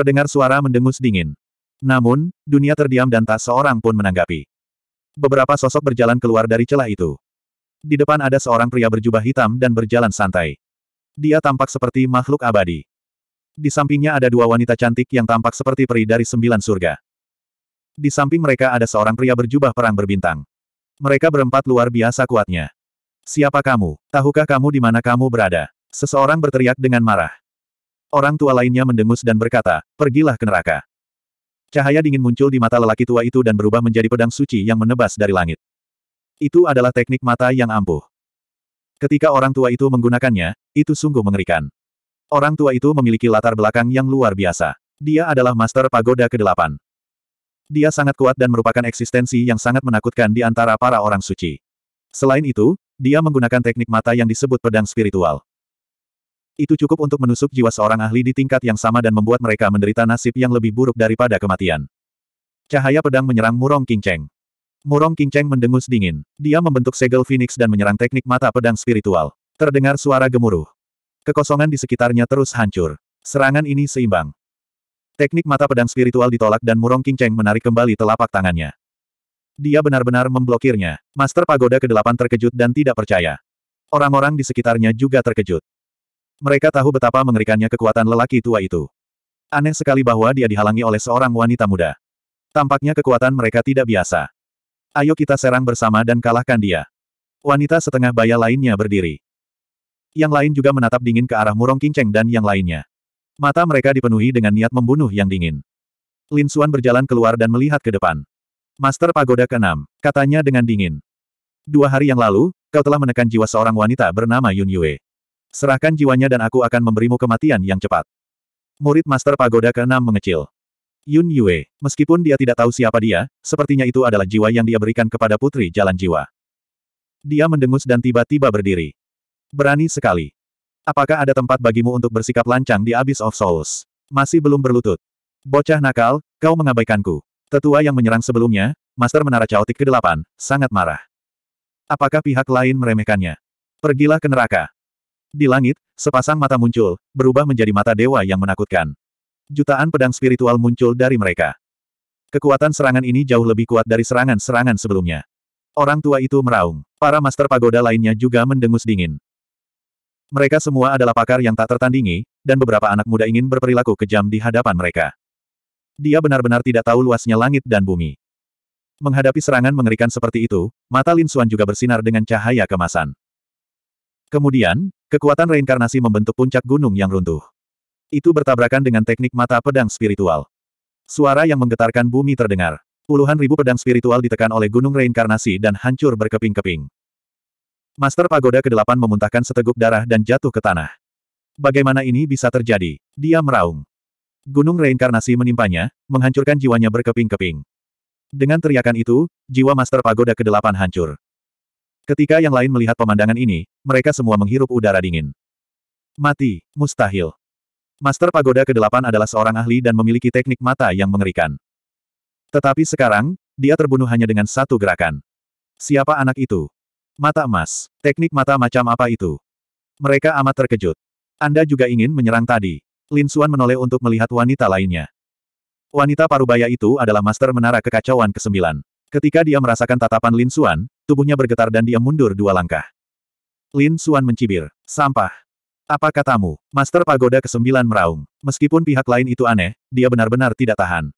Terdengar suara mendengus dingin. Namun, dunia terdiam dan tak seorang pun menanggapi. Beberapa sosok berjalan keluar dari celah itu. Di depan ada seorang pria berjubah hitam dan berjalan santai. Dia tampak seperti makhluk abadi. Di sampingnya ada dua wanita cantik yang tampak seperti peri dari sembilan surga. Di samping mereka ada seorang pria berjubah perang berbintang. Mereka berempat luar biasa kuatnya. Siapa kamu? Tahukah kamu di mana kamu berada? Seseorang berteriak dengan marah. Orang tua lainnya mendengus dan berkata, pergilah ke neraka. Cahaya dingin muncul di mata lelaki tua itu dan berubah menjadi pedang suci yang menebas dari langit. Itu adalah teknik mata yang ampuh. Ketika orang tua itu menggunakannya, itu sungguh mengerikan. Orang tua itu memiliki latar belakang yang luar biasa. Dia adalah Master Pagoda ke-8. Dia sangat kuat dan merupakan eksistensi yang sangat menakutkan di antara para orang suci. Selain itu, dia menggunakan teknik mata yang disebut pedang spiritual. Itu cukup untuk menusuk jiwa seorang ahli di tingkat yang sama dan membuat mereka menderita nasib yang lebih buruk daripada kematian. Cahaya pedang menyerang Murong King Murong King mendengus dingin. Dia membentuk segel Phoenix dan menyerang teknik mata pedang spiritual. Terdengar suara gemuruh. Kekosongan di sekitarnya terus hancur. Serangan ini seimbang. Teknik mata pedang spiritual ditolak dan Murong King menarik kembali telapak tangannya. Dia benar-benar memblokirnya. Master Pagoda ke-8 terkejut dan tidak percaya. Orang-orang di sekitarnya juga terkejut. Mereka tahu betapa mengerikannya kekuatan lelaki tua itu. Aneh sekali bahwa dia dihalangi oleh seorang wanita muda. Tampaknya kekuatan mereka tidak biasa. Ayo kita serang bersama dan kalahkan dia. Wanita setengah baya lainnya berdiri. Yang lain juga menatap dingin ke arah Murong Kinceng dan yang lainnya. Mata mereka dipenuhi dengan niat membunuh yang dingin. Lin Xuan berjalan keluar dan melihat ke depan. Master Pagoda ke-6, katanya dengan dingin. Dua hari yang lalu, kau telah menekan jiwa seorang wanita bernama Yun Yue. Serahkan jiwanya dan aku akan memberimu kematian yang cepat. Murid Master Pagoda ke-6 mengecil. Yun Yue, meskipun dia tidak tahu siapa dia, sepertinya itu adalah jiwa yang dia berikan kepada Putri Jalan Jiwa. Dia mendengus dan tiba-tiba berdiri. Berani sekali. Apakah ada tempat bagimu untuk bersikap lancang di Abyss of Souls? Masih belum berlutut. Bocah nakal, kau mengabaikanku. Tetua yang menyerang sebelumnya, Master Menara Chaotic ke-8, sangat marah. Apakah pihak lain meremehkannya? Pergilah ke neraka. Di langit, sepasang mata muncul, berubah menjadi mata dewa yang menakutkan. Jutaan pedang spiritual muncul dari mereka. Kekuatan serangan ini jauh lebih kuat dari serangan-serangan sebelumnya. Orang tua itu meraung. Para master pagoda lainnya juga mendengus dingin. Mereka semua adalah pakar yang tak tertandingi, dan beberapa anak muda ingin berperilaku kejam di hadapan mereka. Dia benar-benar tidak tahu luasnya langit dan bumi. Menghadapi serangan mengerikan seperti itu, mata Lin Suan juga bersinar dengan cahaya kemasan. Kemudian, kekuatan reinkarnasi membentuk puncak gunung yang runtuh. Itu bertabrakan dengan teknik mata pedang spiritual. Suara yang menggetarkan bumi terdengar. Puluhan ribu pedang spiritual ditekan oleh gunung reinkarnasi dan hancur berkeping-keping. Master Pagoda ke-8 memuntahkan seteguk darah dan jatuh ke tanah. Bagaimana ini bisa terjadi? Dia meraung. Gunung reinkarnasi menimpanya, menghancurkan jiwanya berkeping-keping. Dengan teriakan itu, jiwa Master Pagoda ke-8 hancur. Ketika yang lain melihat pemandangan ini, mereka semua menghirup udara dingin. Mati, mustahil. Master Pagoda ke-8 adalah seorang ahli dan memiliki teknik mata yang mengerikan. Tetapi sekarang, dia terbunuh hanya dengan satu gerakan. Siapa anak itu? Mata emas. Teknik mata macam apa itu? Mereka amat terkejut. Anda juga ingin menyerang tadi. Lin Xuan menoleh untuk melihat wanita lainnya. Wanita parubaya itu adalah master menara kekacauan ke-9. Ketika dia merasakan tatapan Lin Xuan, tubuhnya bergetar dan dia mundur dua langkah. Lin Xuan mencibir. Sampah. Apa katamu? Master Pagoda ke-9 meraung. Meskipun pihak lain itu aneh, dia benar-benar tidak tahan.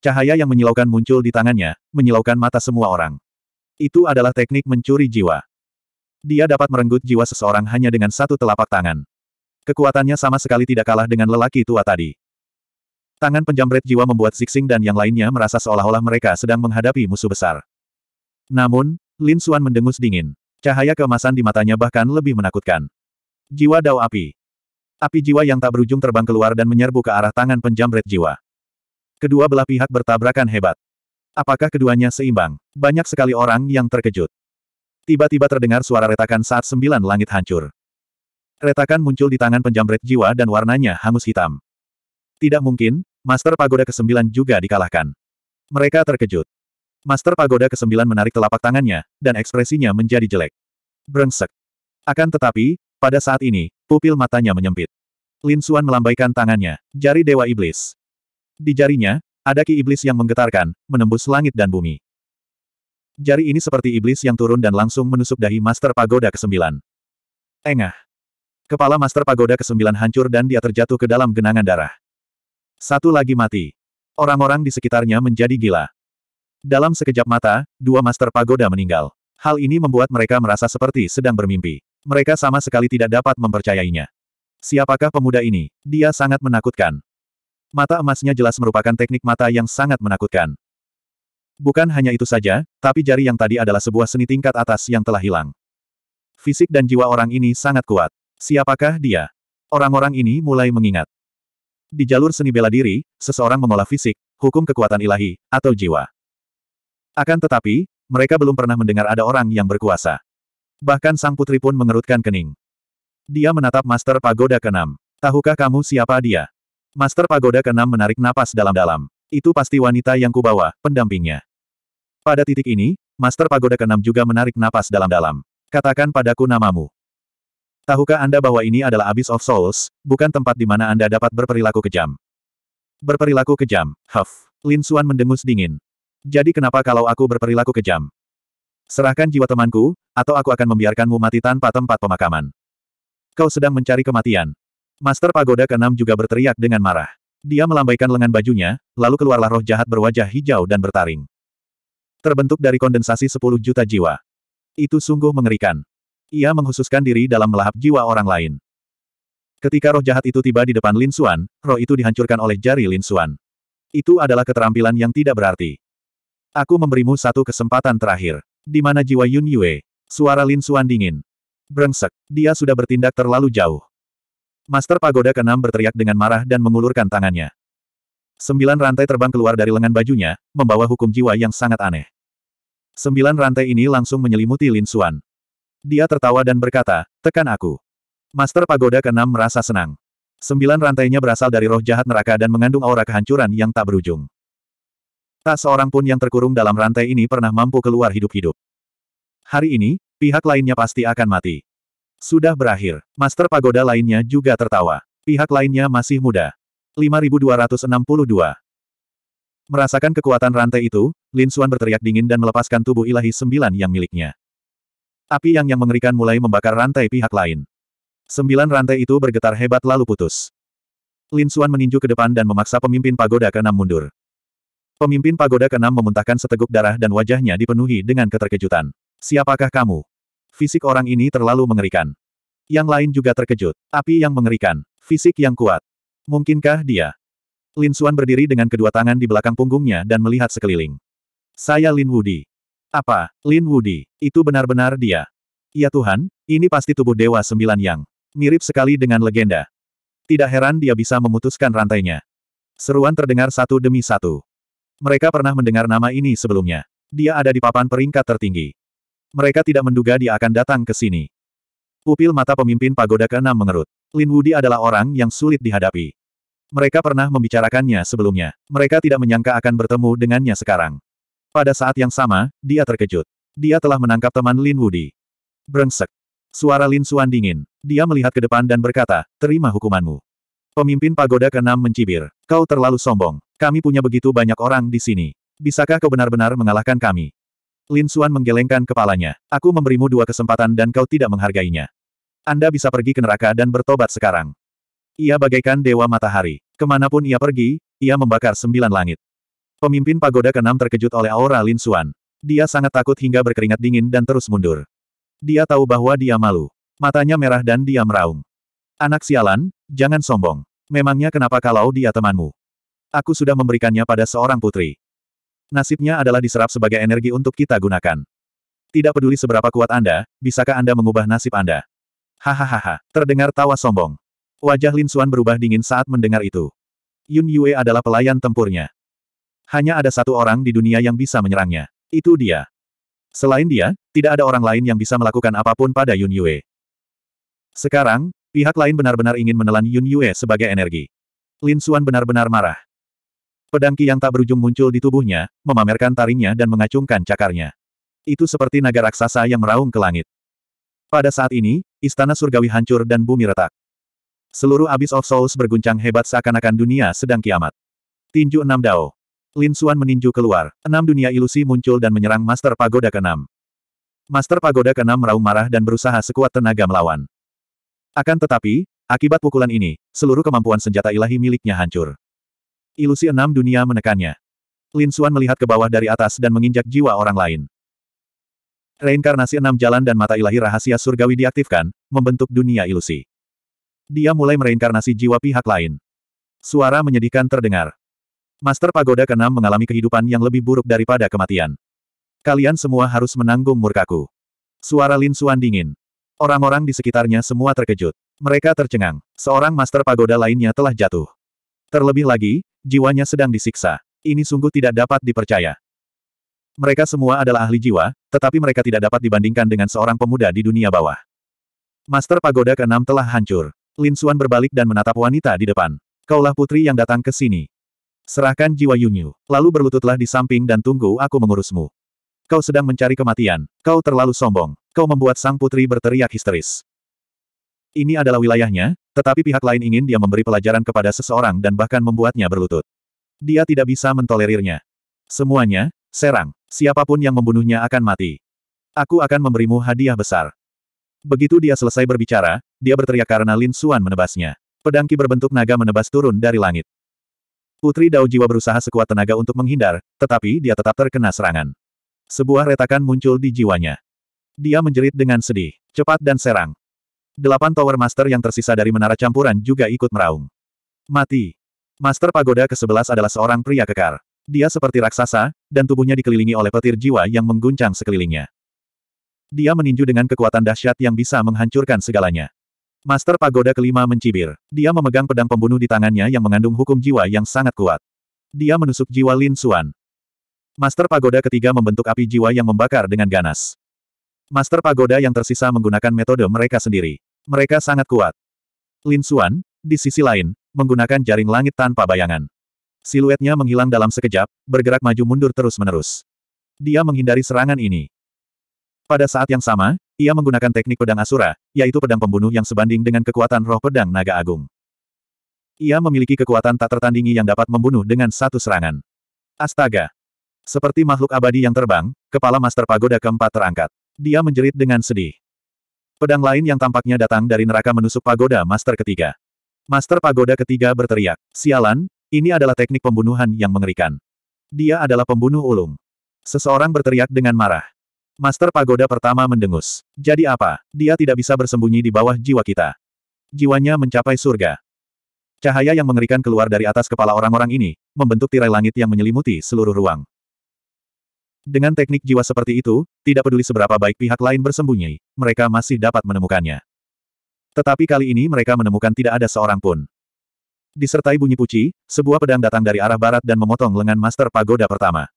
Cahaya yang menyilaukan muncul di tangannya, menyilaukan mata semua orang. Itu adalah teknik mencuri jiwa. Dia dapat merenggut jiwa seseorang hanya dengan satu telapak tangan. Kekuatannya sama sekali tidak kalah dengan lelaki tua tadi. Tangan penjamret jiwa membuat Zixing dan yang lainnya merasa seolah-olah mereka sedang menghadapi musuh besar. Namun, Lin Xuan mendengus dingin. Cahaya keemasan di matanya bahkan lebih menakutkan. Jiwa Dao Api. Api jiwa yang tak berujung terbang keluar dan menyerbu ke arah tangan penjamret jiwa. Kedua belah pihak bertabrakan hebat. Apakah keduanya seimbang? Banyak sekali orang yang terkejut. Tiba-tiba terdengar suara retakan saat sembilan langit hancur. Retakan muncul di tangan penjamret jiwa dan warnanya hangus hitam. Tidak mungkin, Master Pagoda ke-9 juga dikalahkan. Mereka terkejut. Master Pagoda ke-9 menarik telapak tangannya, dan ekspresinya menjadi jelek. Brengsek. Akan tetapi, pada saat ini, pupil matanya menyempit. Lin Xuan melambaikan tangannya, jari Dewa Iblis. Di jarinya, ada ki iblis yang menggetarkan, menembus langit dan bumi. Jari ini seperti iblis yang turun dan langsung menusuk dahi Master Pagoda ke-9. Engah. Kepala Master Pagoda ke-9 hancur dan dia terjatuh ke dalam genangan darah. Satu lagi mati. Orang-orang di sekitarnya menjadi gila. Dalam sekejap mata, dua master pagoda meninggal. Hal ini membuat mereka merasa seperti sedang bermimpi. Mereka sama sekali tidak dapat mempercayainya. Siapakah pemuda ini? Dia sangat menakutkan. Mata emasnya jelas merupakan teknik mata yang sangat menakutkan. Bukan hanya itu saja, tapi jari yang tadi adalah sebuah seni tingkat atas yang telah hilang. Fisik dan jiwa orang ini sangat kuat. Siapakah dia? Orang-orang ini mulai mengingat. Di jalur seni bela diri, seseorang mengolah fisik, hukum kekuatan ilahi, atau jiwa. Akan tetapi, mereka belum pernah mendengar ada orang yang berkuasa. Bahkan sang putri pun mengerutkan kening. Dia menatap Master Pagoda ke-6. Tahukah kamu siapa dia? Master Pagoda ke-6 menarik napas dalam-dalam. Itu pasti wanita yang kubawa, pendampingnya. Pada titik ini, Master Pagoda ke-6 juga menarik napas dalam-dalam. Katakan padaku namamu. Tahukah Anda bahwa ini adalah Abyss of Souls, bukan tempat di mana Anda dapat berperilaku kejam? Berperilaku kejam, Huff. Lin Xuan mendengus dingin. Jadi kenapa kalau aku berperilaku kejam? Serahkan jiwa temanku, atau aku akan membiarkanmu mati tanpa tempat pemakaman. Kau sedang mencari kematian. Master Pagoda ke-6 juga berteriak dengan marah. Dia melambaikan lengan bajunya, lalu keluarlah roh jahat berwajah hijau dan bertaring. Terbentuk dari kondensasi 10 juta jiwa. Itu sungguh mengerikan. Ia menghususkan diri dalam melahap jiwa orang lain. Ketika roh jahat itu tiba di depan Lin Xuan, roh itu dihancurkan oleh jari Lin Xuan. Itu adalah keterampilan yang tidak berarti. Aku memberimu satu kesempatan terakhir. Di mana jiwa Yun Yue? Suara Lin Xuan dingin. Brengsek, dia sudah bertindak terlalu jauh. Master Pagoda ke-6 berteriak dengan marah dan mengulurkan tangannya. Sembilan rantai terbang keluar dari lengan bajunya, membawa hukum jiwa yang sangat aneh. Sembilan rantai ini langsung menyelimuti Lin Xuan. Dia tertawa dan berkata, tekan aku. Master Pagoda ke-6 merasa senang. Sembilan rantainya berasal dari roh jahat neraka dan mengandung aura kehancuran yang tak berujung. Tak seorang pun yang terkurung dalam rantai ini pernah mampu keluar hidup-hidup. Hari ini, pihak lainnya pasti akan mati. Sudah berakhir, Master Pagoda lainnya juga tertawa. Pihak lainnya masih muda. 5262. Merasakan kekuatan rantai itu, Lin Suan berteriak dingin dan melepaskan tubuh ilahi sembilan yang miliknya. Api yang yang mengerikan mulai membakar rantai pihak lain. Sembilan rantai itu bergetar hebat lalu putus. Lin Xuan meninju ke depan dan memaksa pemimpin pagoda ke keenam mundur. Pemimpin pagoda ke keenam memuntahkan seteguk darah dan wajahnya dipenuhi dengan keterkejutan. Siapakah kamu? Fisik orang ini terlalu mengerikan. Yang lain juga terkejut. Api yang mengerikan. Fisik yang kuat. Mungkinkah dia? Lin Xuan berdiri dengan kedua tangan di belakang punggungnya dan melihat sekeliling. Saya Lin Wudi. Apa, Lin Wudi, itu benar-benar dia? Ya Tuhan, ini pasti tubuh Dewa Sembilan Yang. Mirip sekali dengan legenda. Tidak heran dia bisa memutuskan rantainya. Seruan terdengar satu demi satu. Mereka pernah mendengar nama ini sebelumnya. Dia ada di papan peringkat tertinggi. Mereka tidak menduga dia akan datang ke sini. Pupil mata pemimpin pagoda keenam mengerut. Lin Wudi adalah orang yang sulit dihadapi. Mereka pernah membicarakannya sebelumnya. Mereka tidak menyangka akan bertemu dengannya sekarang. Pada saat yang sama, dia terkejut. Dia telah menangkap teman Lin Wudi. Brengsek. Suara Lin Xuan dingin. Dia melihat ke depan dan berkata, terima hukumanmu. Pemimpin pagoda ke-6 mencibir. Kau terlalu sombong. Kami punya begitu banyak orang di sini. Bisakah kau benar-benar mengalahkan kami? Lin Xuan menggelengkan kepalanya. Aku memberimu dua kesempatan dan kau tidak menghargainya. Anda bisa pergi ke neraka dan bertobat sekarang. Ia bagaikan dewa matahari. Kemanapun ia pergi, ia membakar sembilan langit. Pemimpin pagoda keenam terkejut oleh aura Lin Xuan. Dia sangat takut hingga berkeringat dingin dan terus mundur. Dia tahu bahwa dia malu. Matanya merah dan dia meraung. Anak sialan, jangan sombong. Memangnya kenapa kalau dia temanmu? Aku sudah memberikannya pada seorang putri. Nasibnya adalah diserap sebagai energi untuk kita gunakan. Tidak peduli seberapa kuat Anda, bisakah Anda mengubah nasib Anda? Hahaha, terdengar tawa sombong. Wajah Lin Xuan berubah dingin saat mendengar itu. Yun Yue adalah pelayan tempurnya. Hanya ada satu orang di dunia yang bisa menyerangnya. Itu dia. Selain dia, tidak ada orang lain yang bisa melakukan apapun pada Yun Yue. Sekarang, pihak lain benar-benar ingin menelan Yun Yue sebagai energi. Lin Xuan benar-benar marah. Pedangki yang tak berujung muncul di tubuhnya, memamerkan taringnya dan mengacungkan cakarnya. Itu seperti naga raksasa yang meraung ke langit. Pada saat ini, istana surgawi hancur dan bumi retak. Seluruh Abyss of Souls berguncang hebat seakan-akan dunia sedang kiamat. Tinju enam dao. Lin Suan meninju keluar. Enam dunia ilusi muncul dan menyerang Master Pagoda ke-6. Master Pagoda ke-6 meraung marah dan berusaha sekuat tenaga melawan. Akan tetapi, akibat pukulan ini, seluruh kemampuan senjata ilahi miliknya hancur. Ilusi enam dunia menekannya. Lin Suan melihat ke bawah dari atas dan menginjak jiwa orang lain. Reinkarnasi enam jalan dan mata ilahi rahasia surgawi diaktifkan, membentuk dunia ilusi. Dia mulai mereinkarnasi jiwa pihak lain. Suara menyedihkan terdengar. Master Pagoda ke-6 mengalami kehidupan yang lebih buruk daripada kematian. Kalian semua harus menanggung murkaku. Suara Lin Suan dingin. Orang-orang di sekitarnya semua terkejut. Mereka tercengang. Seorang Master Pagoda lainnya telah jatuh. Terlebih lagi, jiwanya sedang disiksa. Ini sungguh tidak dapat dipercaya. Mereka semua adalah ahli jiwa, tetapi mereka tidak dapat dibandingkan dengan seorang pemuda di dunia bawah. Master Pagoda ke-6 telah hancur. Lin Suan berbalik dan menatap wanita di depan. Kaulah putri yang datang ke sini. Serahkan jiwa Yunyu. Lalu berlututlah di samping dan tunggu aku mengurusmu. Kau sedang mencari kematian. Kau terlalu sombong. Kau membuat sang putri berteriak histeris. Ini adalah wilayahnya, tetapi pihak lain ingin dia memberi pelajaran kepada seseorang dan bahkan membuatnya berlutut. Dia tidak bisa mentolerirnya. Semuanya, serang. Siapapun yang membunuhnya akan mati. Aku akan memberimu hadiah besar. Begitu dia selesai berbicara, dia berteriak karena Lin Suan menebasnya. Pedangki berbentuk naga menebas turun dari langit. Putri Dao Jiwa berusaha sekuat tenaga untuk menghindar, tetapi dia tetap terkena serangan. Sebuah retakan muncul di jiwanya. Dia menjerit dengan sedih, cepat dan serang. Delapan Tower Master yang tersisa dari menara campuran juga ikut meraung. Mati. Master Pagoda ke-11 adalah seorang pria kekar. Dia seperti raksasa, dan tubuhnya dikelilingi oleh petir jiwa yang mengguncang sekelilingnya. Dia meninju dengan kekuatan dahsyat yang bisa menghancurkan segalanya. Master Pagoda kelima mencibir. Dia memegang pedang pembunuh di tangannya yang mengandung hukum jiwa yang sangat kuat. Dia menusuk jiwa Lin Suan. Master Pagoda ketiga membentuk api jiwa yang membakar dengan ganas. Master Pagoda yang tersisa menggunakan metode mereka sendiri. Mereka sangat kuat. Lin Suan, di sisi lain, menggunakan jaring langit tanpa bayangan. Siluetnya menghilang dalam sekejap, bergerak maju mundur terus-menerus. Dia menghindari serangan ini. Pada saat yang sama, ia menggunakan teknik pedang Asura, yaitu pedang pembunuh yang sebanding dengan kekuatan roh pedang naga agung. Ia memiliki kekuatan tak tertandingi yang dapat membunuh dengan satu serangan. Astaga! Seperti makhluk abadi yang terbang, kepala Master Pagoda keempat terangkat. Dia menjerit dengan sedih. Pedang lain yang tampaknya datang dari neraka menusuk pagoda Master ketiga. Master Pagoda ketiga berteriak, Sialan, ini adalah teknik pembunuhan yang mengerikan. Dia adalah pembunuh ulung. Seseorang berteriak dengan marah. Master Pagoda pertama mendengus. Jadi apa? Dia tidak bisa bersembunyi di bawah jiwa kita. Jiwanya mencapai surga. Cahaya yang mengerikan keluar dari atas kepala orang-orang ini, membentuk tirai langit yang menyelimuti seluruh ruang. Dengan teknik jiwa seperti itu, tidak peduli seberapa baik pihak lain bersembunyi, mereka masih dapat menemukannya. Tetapi kali ini mereka menemukan tidak ada seorang pun. Disertai bunyi puci, sebuah pedang datang dari arah barat dan memotong lengan Master Pagoda pertama.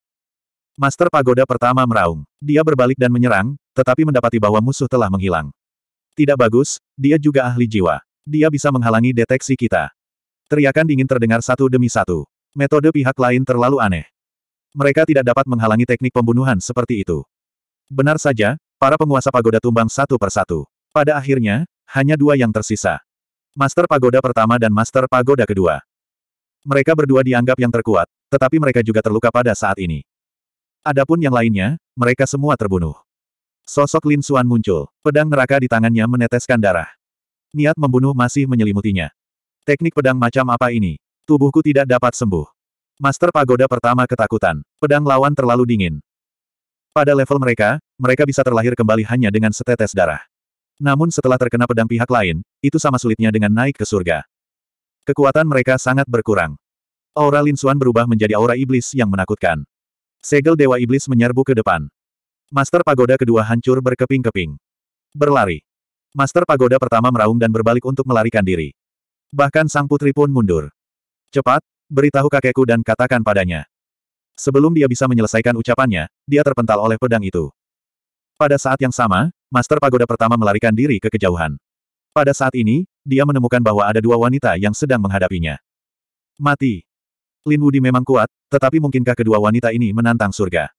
Master Pagoda pertama meraung. Dia berbalik dan menyerang, tetapi mendapati bahwa musuh telah menghilang. Tidak bagus, dia juga ahli jiwa. Dia bisa menghalangi deteksi kita. Teriakan dingin terdengar satu demi satu. Metode pihak lain terlalu aneh. Mereka tidak dapat menghalangi teknik pembunuhan seperti itu. Benar saja, para penguasa pagoda tumbang satu persatu. Pada akhirnya, hanya dua yang tersisa. Master Pagoda pertama dan Master Pagoda kedua. Mereka berdua dianggap yang terkuat, tetapi mereka juga terluka pada saat ini. Adapun yang lainnya, mereka semua terbunuh. Sosok Lin Xuan muncul, pedang neraka di tangannya meneteskan darah. Niat membunuh masih menyelimutinya. Teknik pedang macam apa ini? Tubuhku tidak dapat sembuh. Master Pagoda pertama ketakutan. Pedang lawan terlalu dingin. Pada level mereka, mereka bisa terlahir kembali hanya dengan setetes darah. Namun setelah terkena pedang pihak lain, itu sama sulitnya dengan naik ke surga. Kekuatan mereka sangat berkurang. Aura Lin Xuan berubah menjadi aura iblis yang menakutkan. Segel Dewa Iblis menyerbu ke depan. Master Pagoda kedua hancur berkeping-keping. Berlari. Master Pagoda pertama meraung dan berbalik untuk melarikan diri. Bahkan sang putri pun mundur. Cepat, beritahu kakekku dan katakan padanya. Sebelum dia bisa menyelesaikan ucapannya, dia terpental oleh pedang itu. Pada saat yang sama, Master Pagoda pertama melarikan diri ke kejauhan. Pada saat ini, dia menemukan bahwa ada dua wanita yang sedang menghadapinya. Mati. Lin Wudi memang kuat, tetapi mungkinkah kedua wanita ini menantang surga?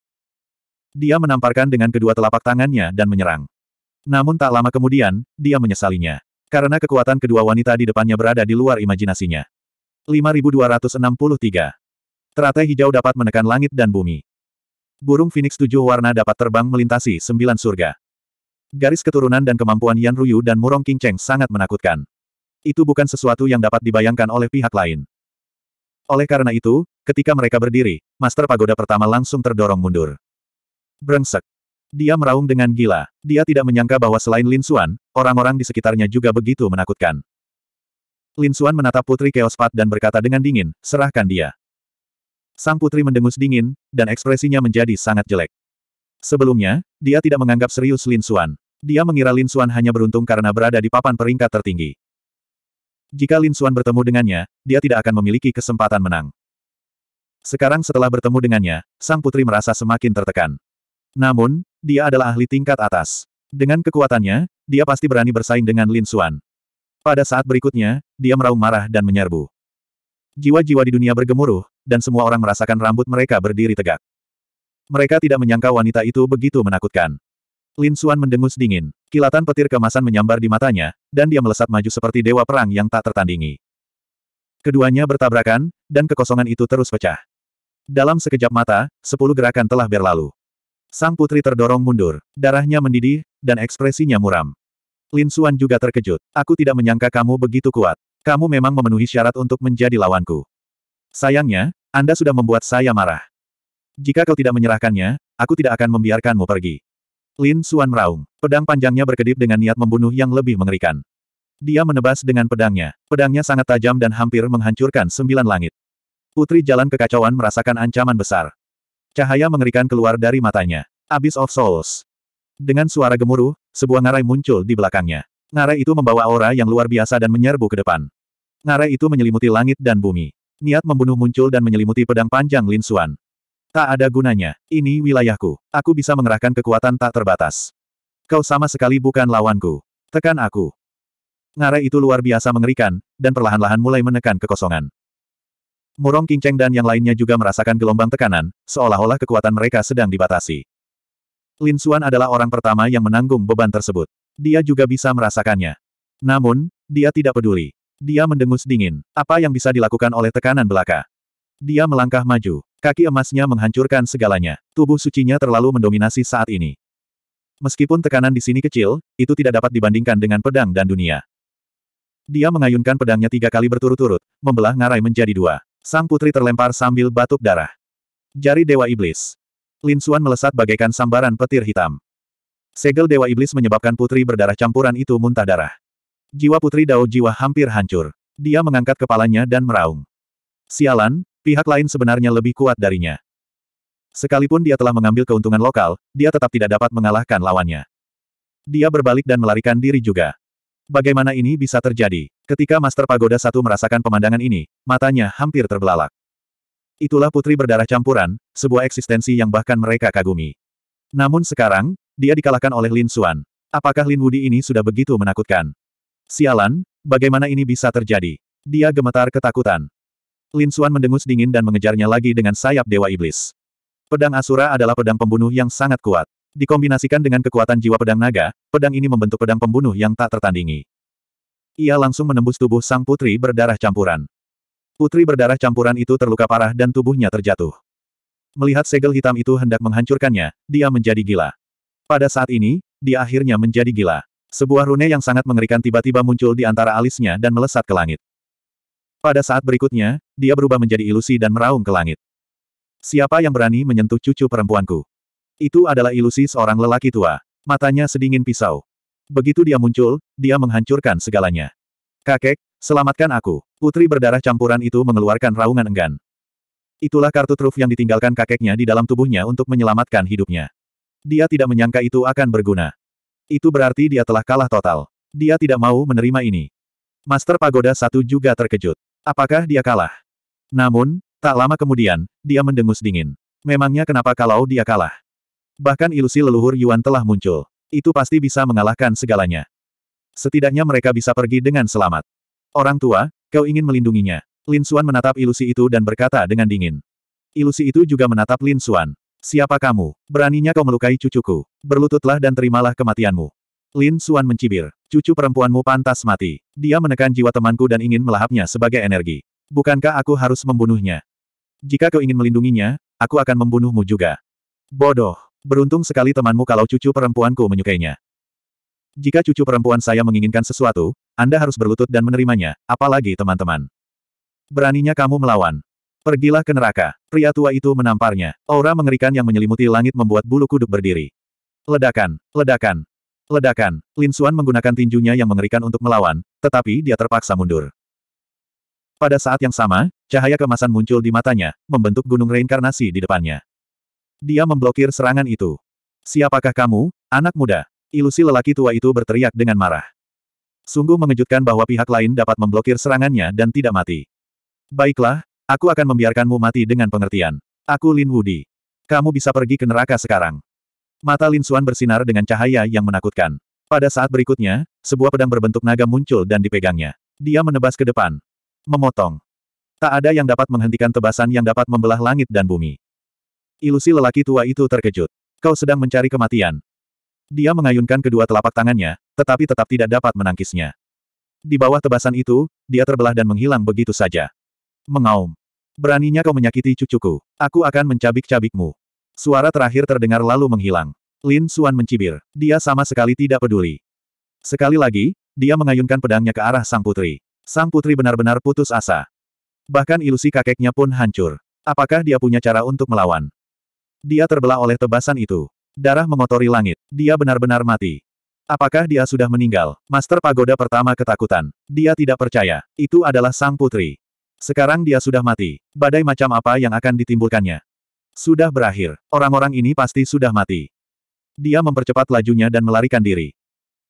Dia menamparkan dengan kedua telapak tangannya dan menyerang. Namun tak lama kemudian, dia menyesalinya. Karena kekuatan kedua wanita di depannya berada di luar imajinasinya. 5263. Teratai hijau dapat menekan langit dan bumi. Burung Phoenix tujuh warna dapat terbang melintasi sembilan surga. Garis keturunan dan kemampuan Yan Ruyu dan Murong King Cheng sangat menakutkan. Itu bukan sesuatu yang dapat dibayangkan oleh pihak lain. Oleh karena itu, ketika mereka berdiri, Master Pagoda pertama langsung terdorong mundur. Brengsek. Dia meraung dengan gila. Dia tidak menyangka bahwa selain Lin Suan, orang-orang di sekitarnya juga begitu menakutkan. Lin Suan menatap Putri Keospat dan berkata dengan dingin, serahkan dia. Sang putri mendengus dingin, dan ekspresinya menjadi sangat jelek. Sebelumnya, dia tidak menganggap serius Lin Suan. Dia mengira Lin Suan hanya beruntung karena berada di papan peringkat tertinggi. Jika Lin Suan bertemu dengannya, dia tidak akan memiliki kesempatan menang. Sekarang setelah bertemu dengannya, sang putri merasa semakin tertekan. Namun, dia adalah ahli tingkat atas. Dengan kekuatannya, dia pasti berani bersaing dengan Lin Suan. Pada saat berikutnya, dia meraung marah dan menyerbu. Jiwa-jiwa di dunia bergemuruh, dan semua orang merasakan rambut mereka berdiri tegak. Mereka tidak menyangka wanita itu begitu menakutkan. Lin Suan mendengus dingin. Kilatan petir kemasan menyambar di matanya, dan dia melesat maju seperti dewa perang yang tak tertandingi. Keduanya bertabrakan, dan kekosongan itu terus pecah. Dalam sekejap mata, sepuluh gerakan telah berlalu. Sang putri terdorong mundur, darahnya mendidih, dan ekspresinya muram. Lin Suan juga terkejut. Aku tidak menyangka kamu begitu kuat. Kamu memang memenuhi syarat untuk menjadi lawanku. Sayangnya, Anda sudah membuat saya marah. Jika kau tidak menyerahkannya, aku tidak akan membiarkanmu pergi. Lin Suan meraung. Pedang panjangnya berkedip dengan niat membunuh yang lebih mengerikan. Dia menebas dengan pedangnya. Pedangnya sangat tajam dan hampir menghancurkan sembilan langit. Putri jalan kekacauan merasakan ancaman besar. Cahaya mengerikan keluar dari matanya. Abyss of Souls. Dengan suara gemuruh, sebuah ngarai muncul di belakangnya. Ngarai itu membawa aura yang luar biasa dan menyerbu ke depan. Ngarai itu menyelimuti langit dan bumi. Niat membunuh muncul dan menyelimuti pedang panjang Lin Xuan. Tak ada gunanya. Ini wilayahku. Aku bisa mengerahkan kekuatan tak terbatas. Kau sama sekali bukan lawanku. Tekan aku. Ngarai itu luar biasa mengerikan, dan perlahan-lahan mulai menekan kekosongan. Murong Kinceng dan yang lainnya juga merasakan gelombang tekanan, seolah-olah kekuatan mereka sedang dibatasi. Lin Xuan adalah orang pertama yang menanggung beban tersebut. Dia juga bisa merasakannya. Namun, dia tidak peduli. Dia mendengus dingin. Apa yang bisa dilakukan oleh tekanan belaka? Dia melangkah maju. Kaki emasnya menghancurkan segalanya. Tubuh sucinya terlalu mendominasi saat ini. Meskipun tekanan di sini kecil, itu tidak dapat dibandingkan dengan pedang dan dunia. Dia mengayunkan pedangnya tiga kali berturut-turut, membelah ngarai menjadi dua. Sang putri terlempar sambil batuk darah. Jari Dewa Iblis. Lin Xuan melesat bagaikan sambaran petir hitam. Segel Dewa Iblis menyebabkan putri berdarah campuran itu muntah darah. Jiwa putri Dao Jiwa hampir hancur. Dia mengangkat kepalanya dan meraung. Sialan, Pihak lain sebenarnya lebih kuat darinya. Sekalipun dia telah mengambil keuntungan lokal, dia tetap tidak dapat mengalahkan lawannya. Dia berbalik dan melarikan diri juga. Bagaimana ini bisa terjadi? Ketika Master Pagoda Satu merasakan pemandangan ini, matanya hampir terbelalak. Itulah putri berdarah campuran, sebuah eksistensi yang bahkan mereka kagumi. Namun sekarang, dia dikalahkan oleh Lin Xuan. Apakah Lin Wudi ini sudah begitu menakutkan? Sialan, bagaimana ini bisa terjadi? Dia gemetar ketakutan. Lin Suan mendengus dingin dan mengejarnya lagi dengan sayap Dewa Iblis. Pedang Asura adalah pedang pembunuh yang sangat kuat. Dikombinasikan dengan kekuatan jiwa pedang naga, pedang ini membentuk pedang pembunuh yang tak tertandingi. Ia langsung menembus tubuh sang putri berdarah campuran. Putri berdarah campuran itu terluka parah dan tubuhnya terjatuh. Melihat segel hitam itu hendak menghancurkannya, dia menjadi gila. Pada saat ini, dia akhirnya menjadi gila. Sebuah rune yang sangat mengerikan tiba-tiba muncul di antara alisnya dan melesat ke langit. Pada saat berikutnya, dia berubah menjadi ilusi dan meraung ke langit. Siapa yang berani menyentuh cucu perempuanku? Itu adalah ilusi seorang lelaki tua. Matanya sedingin pisau. Begitu dia muncul, dia menghancurkan segalanya. Kakek, selamatkan aku. Putri berdarah campuran itu mengeluarkan raungan enggan. Itulah kartu truf yang ditinggalkan kakeknya di dalam tubuhnya untuk menyelamatkan hidupnya. Dia tidak menyangka itu akan berguna. Itu berarti dia telah kalah total. Dia tidak mau menerima ini. Master Pagoda Satu juga terkejut. Apakah dia kalah? Namun, tak lama kemudian, dia mendengus dingin. Memangnya kenapa kalau dia kalah? Bahkan ilusi leluhur Yuan telah muncul. Itu pasti bisa mengalahkan segalanya. Setidaknya mereka bisa pergi dengan selamat. Orang tua, kau ingin melindunginya. Lin Xuan menatap ilusi itu dan berkata dengan dingin. Ilusi itu juga menatap Lin Xuan. Siapa kamu? Beraninya kau melukai cucuku. Berlututlah dan terimalah kematianmu. Lin Suan mencibir. Cucu perempuanmu pantas mati. Dia menekan jiwa temanku dan ingin melahapnya sebagai energi. Bukankah aku harus membunuhnya? Jika kau ingin melindunginya, aku akan membunuhmu juga. Bodoh. Beruntung sekali temanmu kalau cucu perempuanku menyukainya. Jika cucu perempuan saya menginginkan sesuatu, Anda harus berlutut dan menerimanya, apalagi teman-teman. Beraninya kamu melawan. Pergilah ke neraka. Pria tua itu menamparnya. Aura mengerikan yang menyelimuti langit membuat bulu kuduk berdiri. Ledakan, ledakan, Ledakan, Lin Xuan menggunakan tinjunya yang mengerikan untuk melawan, tetapi dia terpaksa mundur. Pada saat yang sama, cahaya kemasan muncul di matanya, membentuk gunung reinkarnasi di depannya. Dia memblokir serangan itu. Siapakah kamu, anak muda? Ilusi lelaki tua itu berteriak dengan marah. Sungguh mengejutkan bahwa pihak lain dapat memblokir serangannya dan tidak mati. Baiklah, aku akan membiarkanmu mati dengan pengertian. Aku Lin Wudi. Kamu bisa pergi ke neraka sekarang. Mata Lin Suan bersinar dengan cahaya yang menakutkan. Pada saat berikutnya, sebuah pedang berbentuk naga muncul dan dipegangnya. Dia menebas ke depan. Memotong. Tak ada yang dapat menghentikan tebasan yang dapat membelah langit dan bumi. Ilusi lelaki tua itu terkejut. Kau sedang mencari kematian. Dia mengayunkan kedua telapak tangannya, tetapi tetap tidak dapat menangkisnya. Di bawah tebasan itu, dia terbelah dan menghilang begitu saja. Mengaum. Beraninya kau menyakiti cucuku. Aku akan mencabik-cabikmu. Suara terakhir terdengar lalu menghilang. Lin Xuan mencibir. Dia sama sekali tidak peduli. Sekali lagi, dia mengayunkan pedangnya ke arah sang putri. Sang putri benar-benar putus asa. Bahkan ilusi kakeknya pun hancur. Apakah dia punya cara untuk melawan? Dia terbelah oleh tebasan itu. Darah mengotori langit. Dia benar-benar mati. Apakah dia sudah meninggal? Master Pagoda pertama ketakutan. Dia tidak percaya. Itu adalah sang putri. Sekarang dia sudah mati. Badai macam apa yang akan ditimbulkannya? Sudah berakhir. Orang-orang ini pasti sudah mati. Dia mempercepat lajunya dan melarikan diri.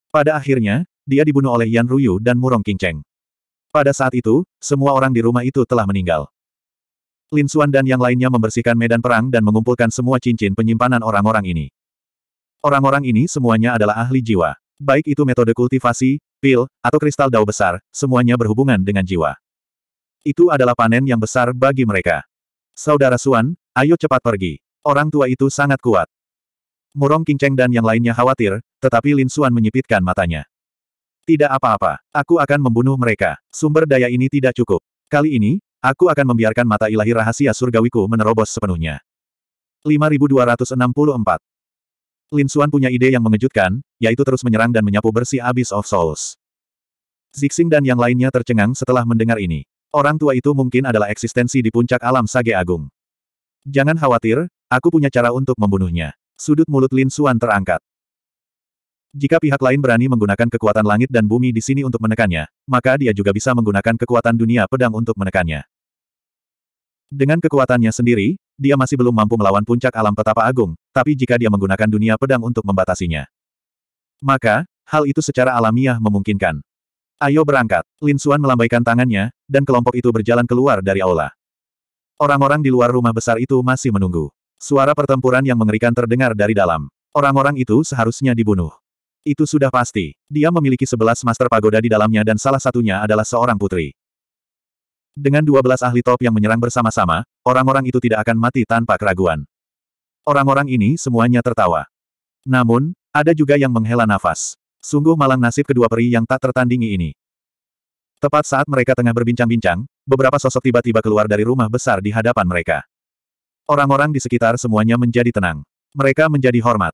Pada akhirnya, dia dibunuh oleh Yan Ruyu dan Murong Qingcheng. Pada saat itu, semua orang di rumah itu telah meninggal. Lin Xuan dan yang lainnya membersihkan medan perang dan mengumpulkan semua cincin penyimpanan orang-orang ini. Orang-orang ini semuanya adalah ahli jiwa. Baik itu metode kultivasi, pil, atau kristal dao besar, semuanya berhubungan dengan jiwa. Itu adalah panen yang besar bagi mereka. Saudara Suan, Ayo cepat pergi. Orang tua itu sangat kuat. Murong Kinceng dan yang lainnya khawatir, tetapi Lin Xuan menyipitkan matanya. Tidak apa-apa, aku akan membunuh mereka. Sumber daya ini tidak cukup. Kali ini, aku akan membiarkan mata ilahi rahasia surgawiku menerobos sepenuhnya. 5264 Lin Xuan punya ide yang mengejutkan, yaitu terus menyerang dan menyapu bersih Abyss of Souls. Zixing dan yang lainnya tercengang setelah mendengar ini. Orang tua itu mungkin adalah eksistensi di puncak alam Sage Agung. Jangan khawatir, aku punya cara untuk membunuhnya. Sudut mulut Lin Suan terangkat. Jika pihak lain berani menggunakan kekuatan langit dan bumi di sini untuk menekannya, maka dia juga bisa menggunakan kekuatan dunia pedang untuk menekannya. Dengan kekuatannya sendiri, dia masih belum mampu melawan puncak alam petapa agung, tapi jika dia menggunakan dunia pedang untuk membatasinya, maka, hal itu secara alamiah memungkinkan. Ayo berangkat, Lin Suan melambaikan tangannya, dan kelompok itu berjalan keluar dari aula. Orang-orang di luar rumah besar itu masih menunggu. Suara pertempuran yang mengerikan terdengar dari dalam. Orang-orang itu seharusnya dibunuh. Itu sudah pasti. Dia memiliki sebelas master pagoda di dalamnya dan salah satunya adalah seorang putri. Dengan dua belas ahli top yang menyerang bersama-sama, orang-orang itu tidak akan mati tanpa keraguan. Orang-orang ini semuanya tertawa. Namun, ada juga yang menghela nafas. Sungguh malang nasib kedua peri yang tak tertandingi ini. Tepat saat mereka tengah berbincang-bincang, beberapa sosok tiba-tiba keluar dari rumah besar di hadapan mereka. Orang-orang di sekitar semuanya menjadi tenang. Mereka menjadi hormat.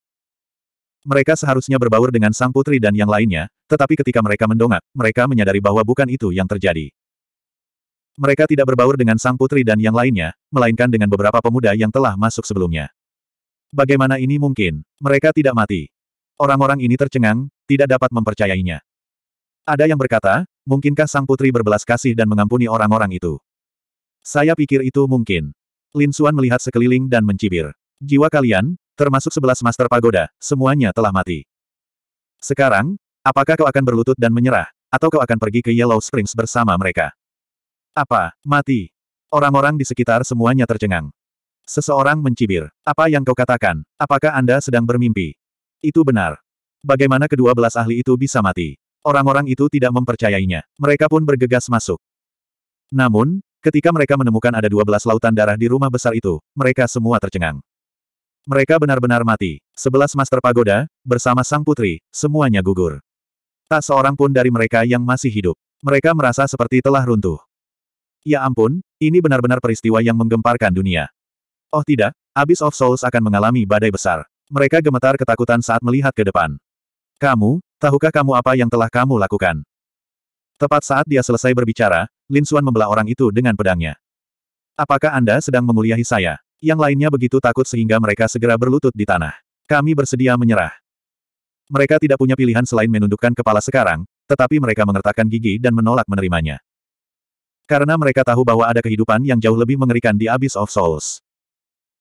Mereka seharusnya berbaur dengan sang putri dan yang lainnya, tetapi ketika mereka mendongak, mereka menyadari bahwa bukan itu yang terjadi. Mereka tidak berbaur dengan sang putri dan yang lainnya, melainkan dengan beberapa pemuda yang telah masuk sebelumnya. Bagaimana ini mungkin? Mereka tidak mati. Orang-orang ini tercengang, tidak dapat mempercayainya. Ada yang berkata, Mungkinkah sang putri berbelas kasih dan mengampuni orang-orang itu? Saya pikir itu mungkin. Lin Xuan melihat sekeliling dan mencibir. Jiwa kalian, termasuk sebelas master pagoda, semuanya telah mati. Sekarang, apakah kau akan berlutut dan menyerah, atau kau akan pergi ke Yellow Springs bersama mereka? Apa, mati? Orang-orang di sekitar semuanya tercengang. Seseorang mencibir. Apa yang kau katakan? Apakah Anda sedang bermimpi? Itu benar. Bagaimana kedua belas ahli itu bisa mati? Orang-orang itu tidak mempercayainya. Mereka pun bergegas masuk. Namun, ketika mereka menemukan ada dua belas lautan darah di rumah besar itu, mereka semua tercengang. Mereka benar-benar mati. Sebelas master pagoda, bersama sang putri, semuanya gugur. Tak seorang pun dari mereka yang masih hidup. Mereka merasa seperti telah runtuh. Ya ampun, ini benar-benar peristiwa yang menggemparkan dunia. Oh tidak, Abyss of Souls akan mengalami badai besar. Mereka gemetar ketakutan saat melihat ke depan. Kamu, Tahukah kamu apa yang telah kamu lakukan? Tepat saat dia selesai berbicara, Lin Xuan membelah orang itu dengan pedangnya. Apakah Anda sedang menguliahi saya? Yang lainnya begitu takut sehingga mereka segera berlutut di tanah. Kami bersedia menyerah. Mereka tidak punya pilihan selain menundukkan kepala sekarang, tetapi mereka mengertakkan gigi dan menolak menerimanya. Karena mereka tahu bahwa ada kehidupan yang jauh lebih mengerikan di Abyss of Souls.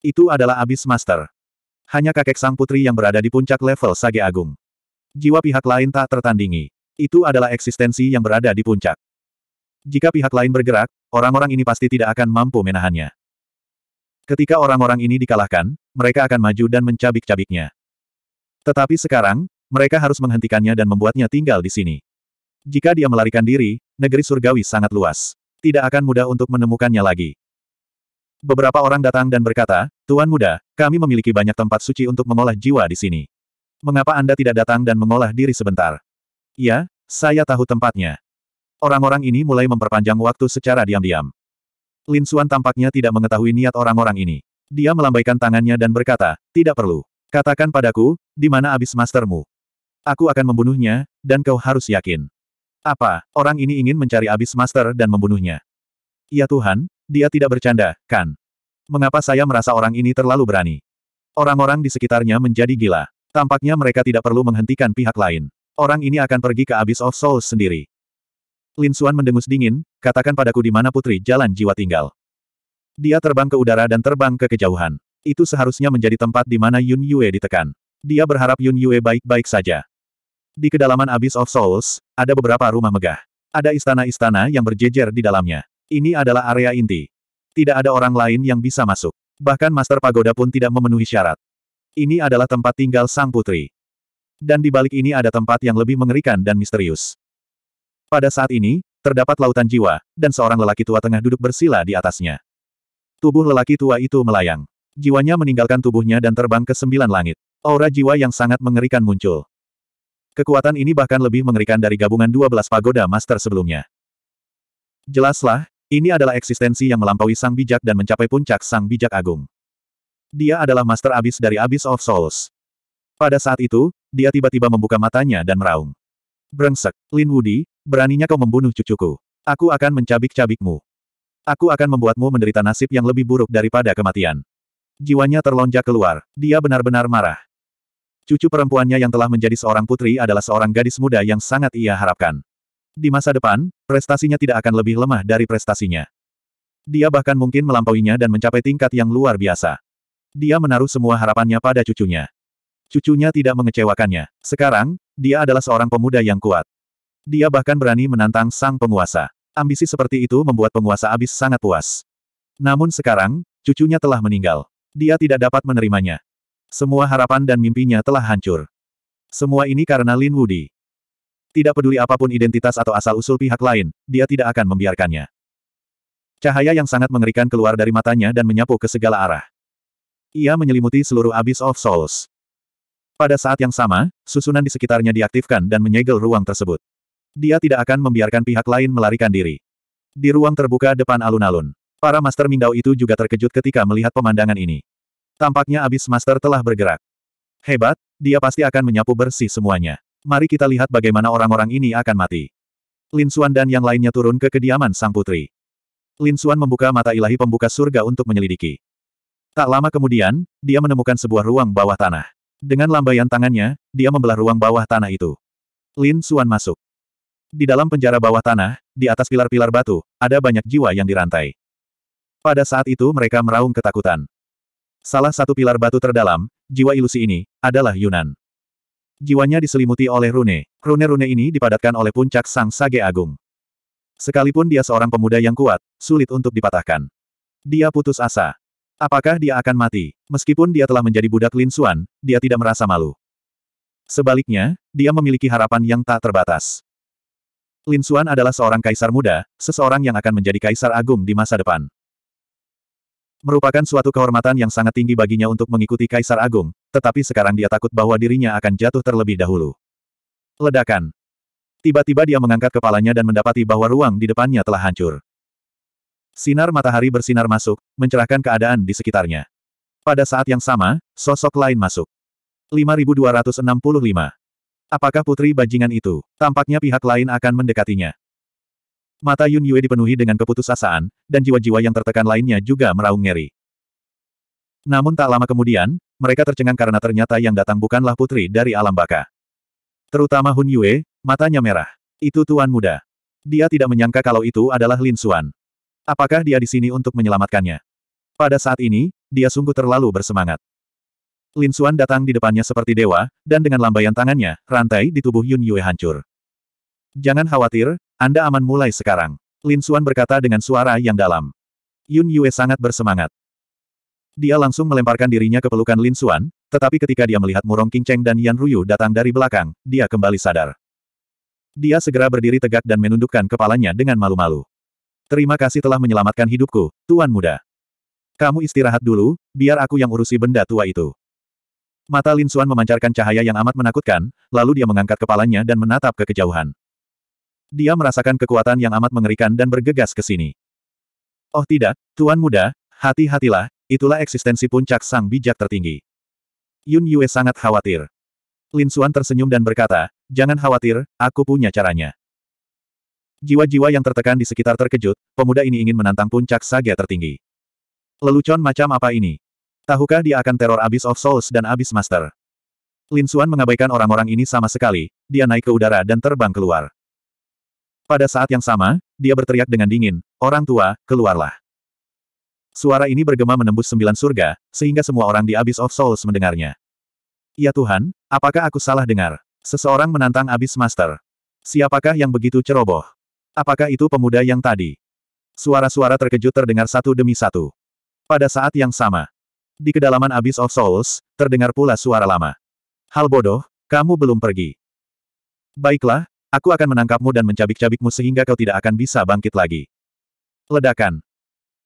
Itu adalah Abyss Master. Hanya kakek sang putri yang berada di puncak level Sage Agung. Jiwa pihak lain tak tertandingi. Itu adalah eksistensi yang berada di puncak. Jika pihak lain bergerak, orang-orang ini pasti tidak akan mampu menahannya. Ketika orang-orang ini dikalahkan, mereka akan maju dan mencabik-cabiknya. Tetapi sekarang, mereka harus menghentikannya dan membuatnya tinggal di sini. Jika dia melarikan diri, negeri surgawi sangat luas. Tidak akan mudah untuk menemukannya lagi. Beberapa orang datang dan berkata, Tuan Muda, kami memiliki banyak tempat suci untuk mengolah jiwa di sini. Mengapa Anda tidak datang dan mengolah diri sebentar? Ya, saya tahu tempatnya. Orang-orang ini mulai memperpanjang waktu secara diam-diam. Lin Xuan tampaknya tidak mengetahui niat orang-orang ini. Dia melambaikan tangannya dan berkata, tidak perlu. Katakan padaku, di mana abis mastermu? Aku akan membunuhnya, dan kau harus yakin. Apa, orang ini ingin mencari abis master dan membunuhnya? Ya Tuhan, dia tidak bercanda, kan? Mengapa saya merasa orang ini terlalu berani? Orang-orang di sekitarnya menjadi gila. Tampaknya mereka tidak perlu menghentikan pihak lain. Orang ini akan pergi ke Abyss of Souls sendiri. Lin Xuan mendengus dingin, katakan padaku di mana putri jalan jiwa tinggal. Dia terbang ke udara dan terbang ke kejauhan. Itu seharusnya menjadi tempat di mana Yun Yue ditekan. Dia berharap Yun Yue baik-baik saja. Di kedalaman Abyss of Souls, ada beberapa rumah megah. Ada istana-istana yang berjejer di dalamnya. Ini adalah area inti. Tidak ada orang lain yang bisa masuk. Bahkan Master Pagoda pun tidak memenuhi syarat. Ini adalah tempat tinggal sang putri. Dan di balik ini ada tempat yang lebih mengerikan dan misterius. Pada saat ini, terdapat lautan jiwa, dan seorang lelaki tua tengah duduk bersila di atasnya. Tubuh lelaki tua itu melayang. Jiwanya meninggalkan tubuhnya dan terbang ke sembilan langit. Aura jiwa yang sangat mengerikan muncul. Kekuatan ini bahkan lebih mengerikan dari gabungan 12 pagoda master sebelumnya. Jelaslah, ini adalah eksistensi yang melampaui sang bijak dan mencapai puncak sang bijak agung. Dia adalah Master Abyss dari Abyss of Souls. Pada saat itu, dia tiba-tiba membuka matanya dan meraung. Brengsek, Lin Wudi, beraninya kau membunuh cucuku. Aku akan mencabik-cabikmu. Aku akan membuatmu menderita nasib yang lebih buruk daripada kematian. Jiwanya terlonjak keluar, dia benar-benar marah. Cucu perempuannya yang telah menjadi seorang putri adalah seorang gadis muda yang sangat ia harapkan. Di masa depan, prestasinya tidak akan lebih lemah dari prestasinya. Dia bahkan mungkin melampauinya dan mencapai tingkat yang luar biasa. Dia menaruh semua harapannya pada cucunya. Cucunya tidak mengecewakannya. Sekarang, dia adalah seorang pemuda yang kuat. Dia bahkan berani menantang sang penguasa. Ambisi seperti itu membuat penguasa abis sangat puas. Namun sekarang, cucunya telah meninggal. Dia tidak dapat menerimanya. Semua harapan dan mimpinya telah hancur. Semua ini karena Lin Wudi. Tidak peduli apapun identitas atau asal-usul pihak lain, dia tidak akan membiarkannya. Cahaya yang sangat mengerikan keluar dari matanya dan menyapu ke segala arah. Ia menyelimuti seluruh Abyss of Souls. Pada saat yang sama, susunan di sekitarnya diaktifkan dan menyegel ruang tersebut. Dia tidak akan membiarkan pihak lain melarikan diri. Di ruang terbuka depan alun-alun, para Master Mingdao itu juga terkejut ketika melihat pemandangan ini. Tampaknya Abyss Master telah bergerak. Hebat, dia pasti akan menyapu bersih semuanya. Mari kita lihat bagaimana orang-orang ini akan mati. Lin Xuan dan yang lainnya turun ke kediaman sang putri. Lin Xuan membuka mata ilahi pembuka surga untuk menyelidiki. Tak lama kemudian, dia menemukan sebuah ruang bawah tanah. Dengan lambaian tangannya, dia membelah ruang bawah tanah itu. Lin Suan masuk. Di dalam penjara bawah tanah, di atas pilar-pilar batu, ada banyak jiwa yang dirantai. Pada saat itu mereka meraung ketakutan. Salah satu pilar batu terdalam, jiwa ilusi ini, adalah Yunan. Jiwanya diselimuti oleh rune. Rune-rune ini dipadatkan oleh puncak Sang Sage Agung. Sekalipun dia seorang pemuda yang kuat, sulit untuk dipatahkan. Dia putus asa. Apakah dia akan mati? Meskipun dia telah menjadi budak Lin Xuan, dia tidak merasa malu. Sebaliknya, dia memiliki harapan yang tak terbatas. Lin Xuan adalah seorang kaisar muda, seseorang yang akan menjadi kaisar agung di masa depan. Merupakan suatu kehormatan yang sangat tinggi baginya untuk mengikuti kaisar agung, tetapi sekarang dia takut bahwa dirinya akan jatuh terlebih dahulu. Ledakan. Tiba-tiba dia mengangkat kepalanya dan mendapati bahwa ruang di depannya telah hancur. Sinar matahari bersinar masuk, mencerahkan keadaan di sekitarnya. Pada saat yang sama, sosok lain masuk. 5265. Apakah putri bajingan itu? Tampaknya pihak lain akan mendekatinya. Mata Yun Yue dipenuhi dengan keputusasaan, dan jiwa-jiwa yang tertekan lainnya juga meraung ngeri. Namun tak lama kemudian, mereka tercengang karena ternyata yang datang bukanlah putri dari alam baka. Terutama Hun Yue, matanya merah. Itu tuan muda. Dia tidak menyangka kalau itu adalah Lin Suan. Apakah dia di sini untuk menyelamatkannya? Pada saat ini, dia sungguh terlalu bersemangat. Lin Xuan datang di depannya seperti dewa, dan dengan lambaian tangannya, rantai di tubuh Yun Yue hancur. Jangan khawatir, Anda aman mulai sekarang. Lin Xuan berkata dengan suara yang dalam. Yun Yue sangat bersemangat. Dia langsung melemparkan dirinya ke pelukan Lin Xuan, tetapi ketika dia melihat Murong Cheng dan Yan Ruyu datang dari belakang, dia kembali sadar. Dia segera berdiri tegak dan menundukkan kepalanya dengan malu-malu. Terima kasih telah menyelamatkan hidupku, Tuan Muda. Kamu istirahat dulu, biar aku yang urusi benda tua itu. Mata Lin Xuan memancarkan cahaya yang amat menakutkan, lalu dia mengangkat kepalanya dan menatap ke kejauhan. Dia merasakan kekuatan yang amat mengerikan dan bergegas ke sini. Oh tidak, Tuan Muda, hati-hatilah, itulah eksistensi puncak sang bijak tertinggi. Yun Yue sangat khawatir. Lin Xuan tersenyum dan berkata, jangan khawatir, aku punya caranya. Jiwa-jiwa yang tertekan di sekitar terkejut, pemuda ini ingin menantang puncak saga tertinggi. Lelucon macam apa ini? Tahukah dia akan teror Abyss of Souls dan Abyss Master? Lin Xuan mengabaikan orang-orang ini sama sekali, dia naik ke udara dan terbang keluar. Pada saat yang sama, dia berteriak dengan dingin, orang tua, keluarlah. Suara ini bergema menembus sembilan surga, sehingga semua orang di Abyss of Souls mendengarnya. Ya Tuhan, apakah aku salah dengar? Seseorang menantang Abyss Master. Siapakah yang begitu ceroboh? Apakah itu pemuda yang tadi? Suara-suara terkejut terdengar satu demi satu. Pada saat yang sama, di kedalaman Abyss of Souls, terdengar pula suara lama. Hal bodoh, kamu belum pergi. Baiklah, aku akan menangkapmu dan mencabik-cabikmu sehingga kau tidak akan bisa bangkit lagi. Ledakan.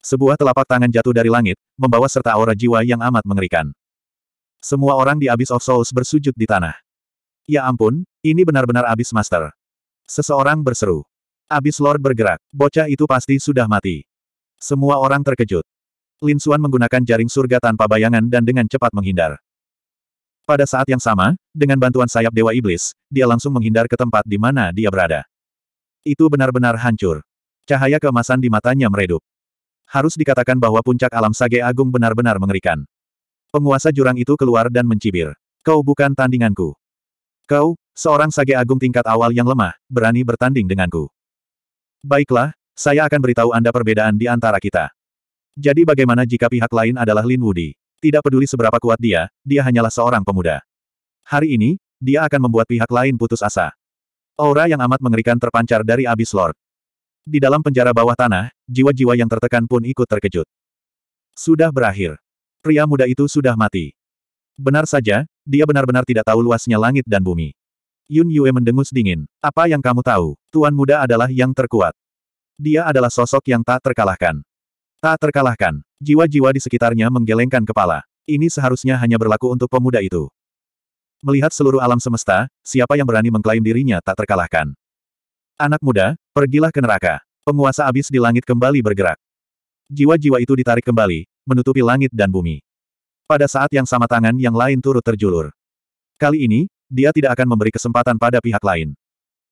Sebuah telapak tangan jatuh dari langit, membawa serta aura jiwa yang amat mengerikan. Semua orang di Abyss of Souls bersujud di tanah. Ya ampun, ini benar-benar Abyss Master. Seseorang berseru. Abis Lord bergerak, bocah itu pasti sudah mati. Semua orang terkejut. Lin Xuan menggunakan jaring surga tanpa bayangan dan dengan cepat menghindar. Pada saat yang sama, dengan bantuan sayap Dewa Iblis, dia langsung menghindar ke tempat di mana dia berada. Itu benar-benar hancur. Cahaya keemasan di matanya meredup. Harus dikatakan bahwa puncak alam Sage Agung benar-benar mengerikan. Penguasa jurang itu keluar dan mencibir. Kau bukan tandinganku. Kau, seorang Sage Agung tingkat awal yang lemah, berani bertanding denganku. Baiklah, saya akan beritahu Anda perbedaan di antara kita. Jadi bagaimana jika pihak lain adalah Lin Wudi? Tidak peduli seberapa kuat dia, dia hanyalah seorang pemuda. Hari ini, dia akan membuat pihak lain putus asa. Aura yang amat mengerikan terpancar dari Abyss Lord. Di dalam penjara bawah tanah, jiwa-jiwa yang tertekan pun ikut terkejut. Sudah berakhir. Pria muda itu sudah mati. Benar saja, dia benar-benar tidak tahu luasnya langit dan bumi. Yun Yue mendengus dingin. Apa yang kamu tahu? Tuan muda adalah yang terkuat. Dia adalah sosok yang tak terkalahkan. Tak terkalahkan. Jiwa-jiwa di sekitarnya menggelengkan kepala. Ini seharusnya hanya berlaku untuk pemuda itu. Melihat seluruh alam semesta, siapa yang berani mengklaim dirinya tak terkalahkan? Anak muda, pergilah ke neraka. Penguasa abis di langit kembali bergerak. Jiwa-jiwa itu ditarik kembali, menutupi langit dan bumi. Pada saat yang sama tangan yang lain turut terjulur. Kali ini, dia tidak akan memberi kesempatan pada pihak lain.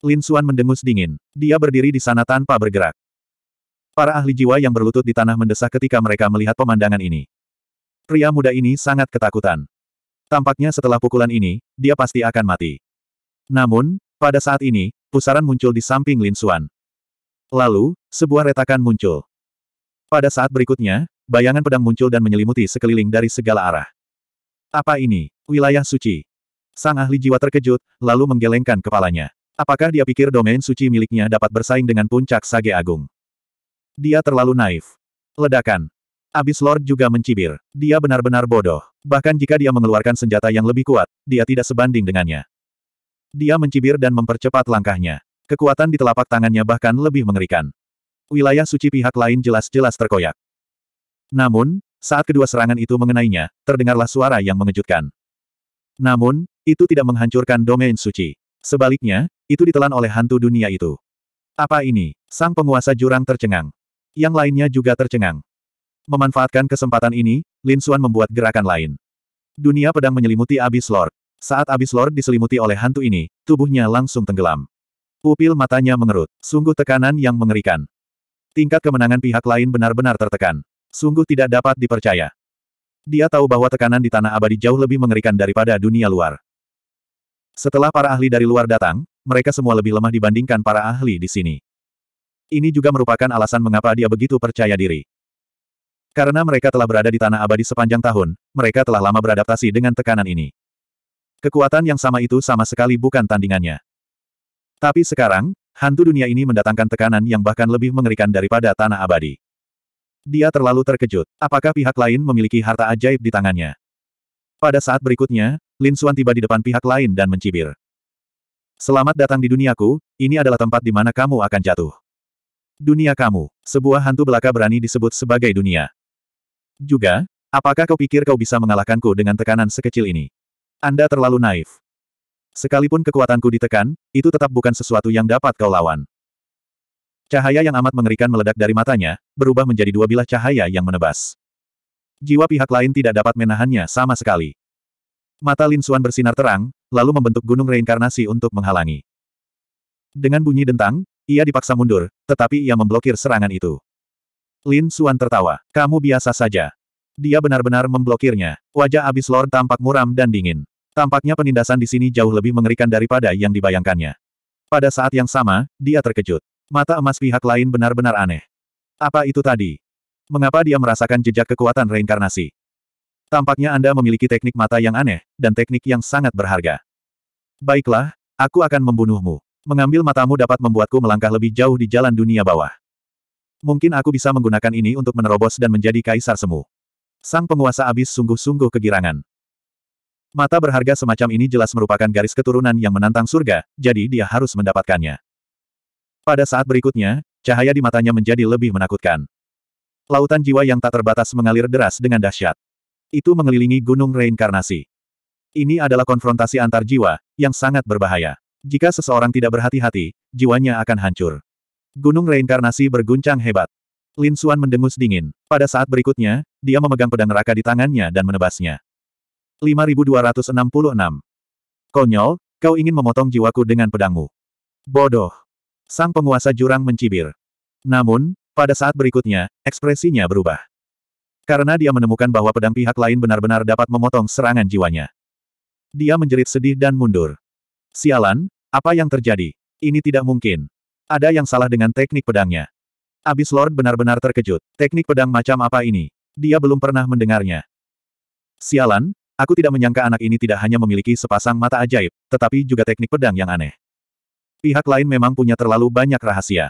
Lin Xuan mendengus dingin. Dia berdiri di sana tanpa bergerak. Para ahli jiwa yang berlutut di tanah mendesah ketika mereka melihat pemandangan ini. Pria muda ini sangat ketakutan. Tampaknya setelah pukulan ini, dia pasti akan mati. Namun, pada saat ini, pusaran muncul di samping Lin Xuan. Lalu, sebuah retakan muncul. Pada saat berikutnya, bayangan pedang muncul dan menyelimuti sekeliling dari segala arah. Apa ini? Wilayah suci. Sang ahli jiwa terkejut, lalu menggelengkan kepalanya. Apakah dia pikir domain suci miliknya dapat bersaing dengan puncak sage agung? Dia terlalu naif. Ledakan. Abis Lord juga mencibir. Dia benar-benar bodoh. Bahkan jika dia mengeluarkan senjata yang lebih kuat, dia tidak sebanding dengannya. Dia mencibir dan mempercepat langkahnya. Kekuatan di telapak tangannya bahkan lebih mengerikan. Wilayah suci pihak lain jelas-jelas terkoyak. Namun, saat kedua serangan itu mengenainya, terdengarlah suara yang mengejutkan. Namun, itu tidak menghancurkan domain suci. Sebaliknya, itu ditelan oleh hantu dunia itu. Apa ini? Sang penguasa jurang tercengang. Yang lainnya juga tercengang. Memanfaatkan kesempatan ini, Lin Xuan membuat gerakan lain. Dunia pedang menyelimuti Abyss Lord. Saat Abyss Lord diselimuti oleh hantu ini, tubuhnya langsung tenggelam. Pupil matanya mengerut. Sungguh tekanan yang mengerikan. Tingkat kemenangan pihak lain benar-benar tertekan. Sungguh tidak dapat dipercaya. Dia tahu bahwa tekanan di tanah abadi jauh lebih mengerikan daripada dunia luar. Setelah para ahli dari luar datang, mereka semua lebih lemah dibandingkan para ahli di sini. Ini juga merupakan alasan mengapa dia begitu percaya diri. Karena mereka telah berada di tanah abadi sepanjang tahun, mereka telah lama beradaptasi dengan tekanan ini. Kekuatan yang sama itu sama sekali bukan tandingannya. Tapi sekarang, hantu dunia ini mendatangkan tekanan yang bahkan lebih mengerikan daripada tanah abadi. Dia terlalu terkejut. Apakah pihak lain memiliki harta ajaib di tangannya? Pada saat berikutnya, Lin Suan tiba di depan pihak lain dan mencibir. Selamat datang di duniaku, ini adalah tempat di mana kamu akan jatuh. Dunia kamu, sebuah hantu belaka berani disebut sebagai dunia. Juga, apakah kau pikir kau bisa mengalahkanku dengan tekanan sekecil ini? Anda terlalu naif. Sekalipun kekuatanku ditekan, itu tetap bukan sesuatu yang dapat kau lawan. Cahaya yang amat mengerikan meledak dari matanya, berubah menjadi dua bilah cahaya yang menebas. Jiwa pihak lain tidak dapat menahannya sama sekali. Mata Lin Xuan bersinar terang, lalu membentuk gunung reinkarnasi untuk menghalangi. Dengan bunyi dentang, ia dipaksa mundur, tetapi ia memblokir serangan itu. Lin Xuan tertawa. Kamu biasa saja. Dia benar-benar memblokirnya. Wajah Abis Lord tampak muram dan dingin. Tampaknya penindasan di sini jauh lebih mengerikan daripada yang dibayangkannya. Pada saat yang sama, dia terkejut. Mata emas pihak lain benar-benar aneh. Apa itu tadi? Mengapa dia merasakan jejak kekuatan reinkarnasi? Tampaknya Anda memiliki teknik mata yang aneh, dan teknik yang sangat berharga. Baiklah, aku akan membunuhmu. Mengambil matamu dapat membuatku melangkah lebih jauh di jalan dunia bawah. Mungkin aku bisa menggunakan ini untuk menerobos dan menjadi kaisar semu. Sang penguasa abis sungguh-sungguh kegirangan. Mata berharga semacam ini jelas merupakan garis keturunan yang menantang surga, jadi dia harus mendapatkannya. Pada saat berikutnya, cahaya di matanya menjadi lebih menakutkan. Lautan jiwa yang tak terbatas mengalir deras dengan dahsyat. Itu mengelilingi gunung reinkarnasi. Ini adalah konfrontasi antar jiwa, yang sangat berbahaya. Jika seseorang tidak berhati-hati, jiwanya akan hancur. Gunung reinkarnasi berguncang hebat. Lin Xuan mendengus dingin. Pada saat berikutnya, dia memegang pedang neraka di tangannya dan menebasnya. 5266. Konyol, kau ingin memotong jiwaku dengan pedangmu. Bodoh. Sang penguasa jurang mencibir. Namun, pada saat berikutnya, ekspresinya berubah. Karena dia menemukan bahwa pedang pihak lain benar-benar dapat memotong serangan jiwanya. Dia menjerit sedih dan mundur. Sialan, apa yang terjadi? Ini tidak mungkin. Ada yang salah dengan teknik pedangnya. Abis Lord benar-benar terkejut. Teknik pedang macam apa ini? Dia belum pernah mendengarnya. Sialan, aku tidak menyangka anak ini tidak hanya memiliki sepasang mata ajaib, tetapi juga teknik pedang yang aneh. Pihak lain memang punya terlalu banyak rahasia.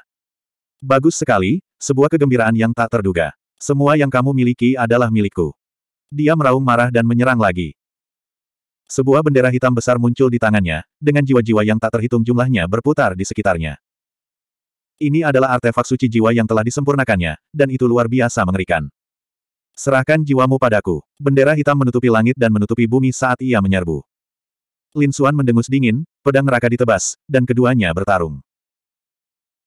Bagus sekali, sebuah kegembiraan yang tak terduga. Semua yang kamu miliki adalah milikku. Dia meraung marah dan menyerang lagi. Sebuah bendera hitam besar muncul di tangannya, dengan jiwa-jiwa yang tak terhitung jumlahnya berputar di sekitarnya. Ini adalah artefak suci jiwa yang telah disempurnakannya, dan itu luar biasa mengerikan. Serahkan jiwamu padaku. Bendera hitam menutupi langit dan menutupi bumi saat ia menyerbu. Lin Xuan mendengus dingin, pedang neraka ditebas, dan keduanya bertarung.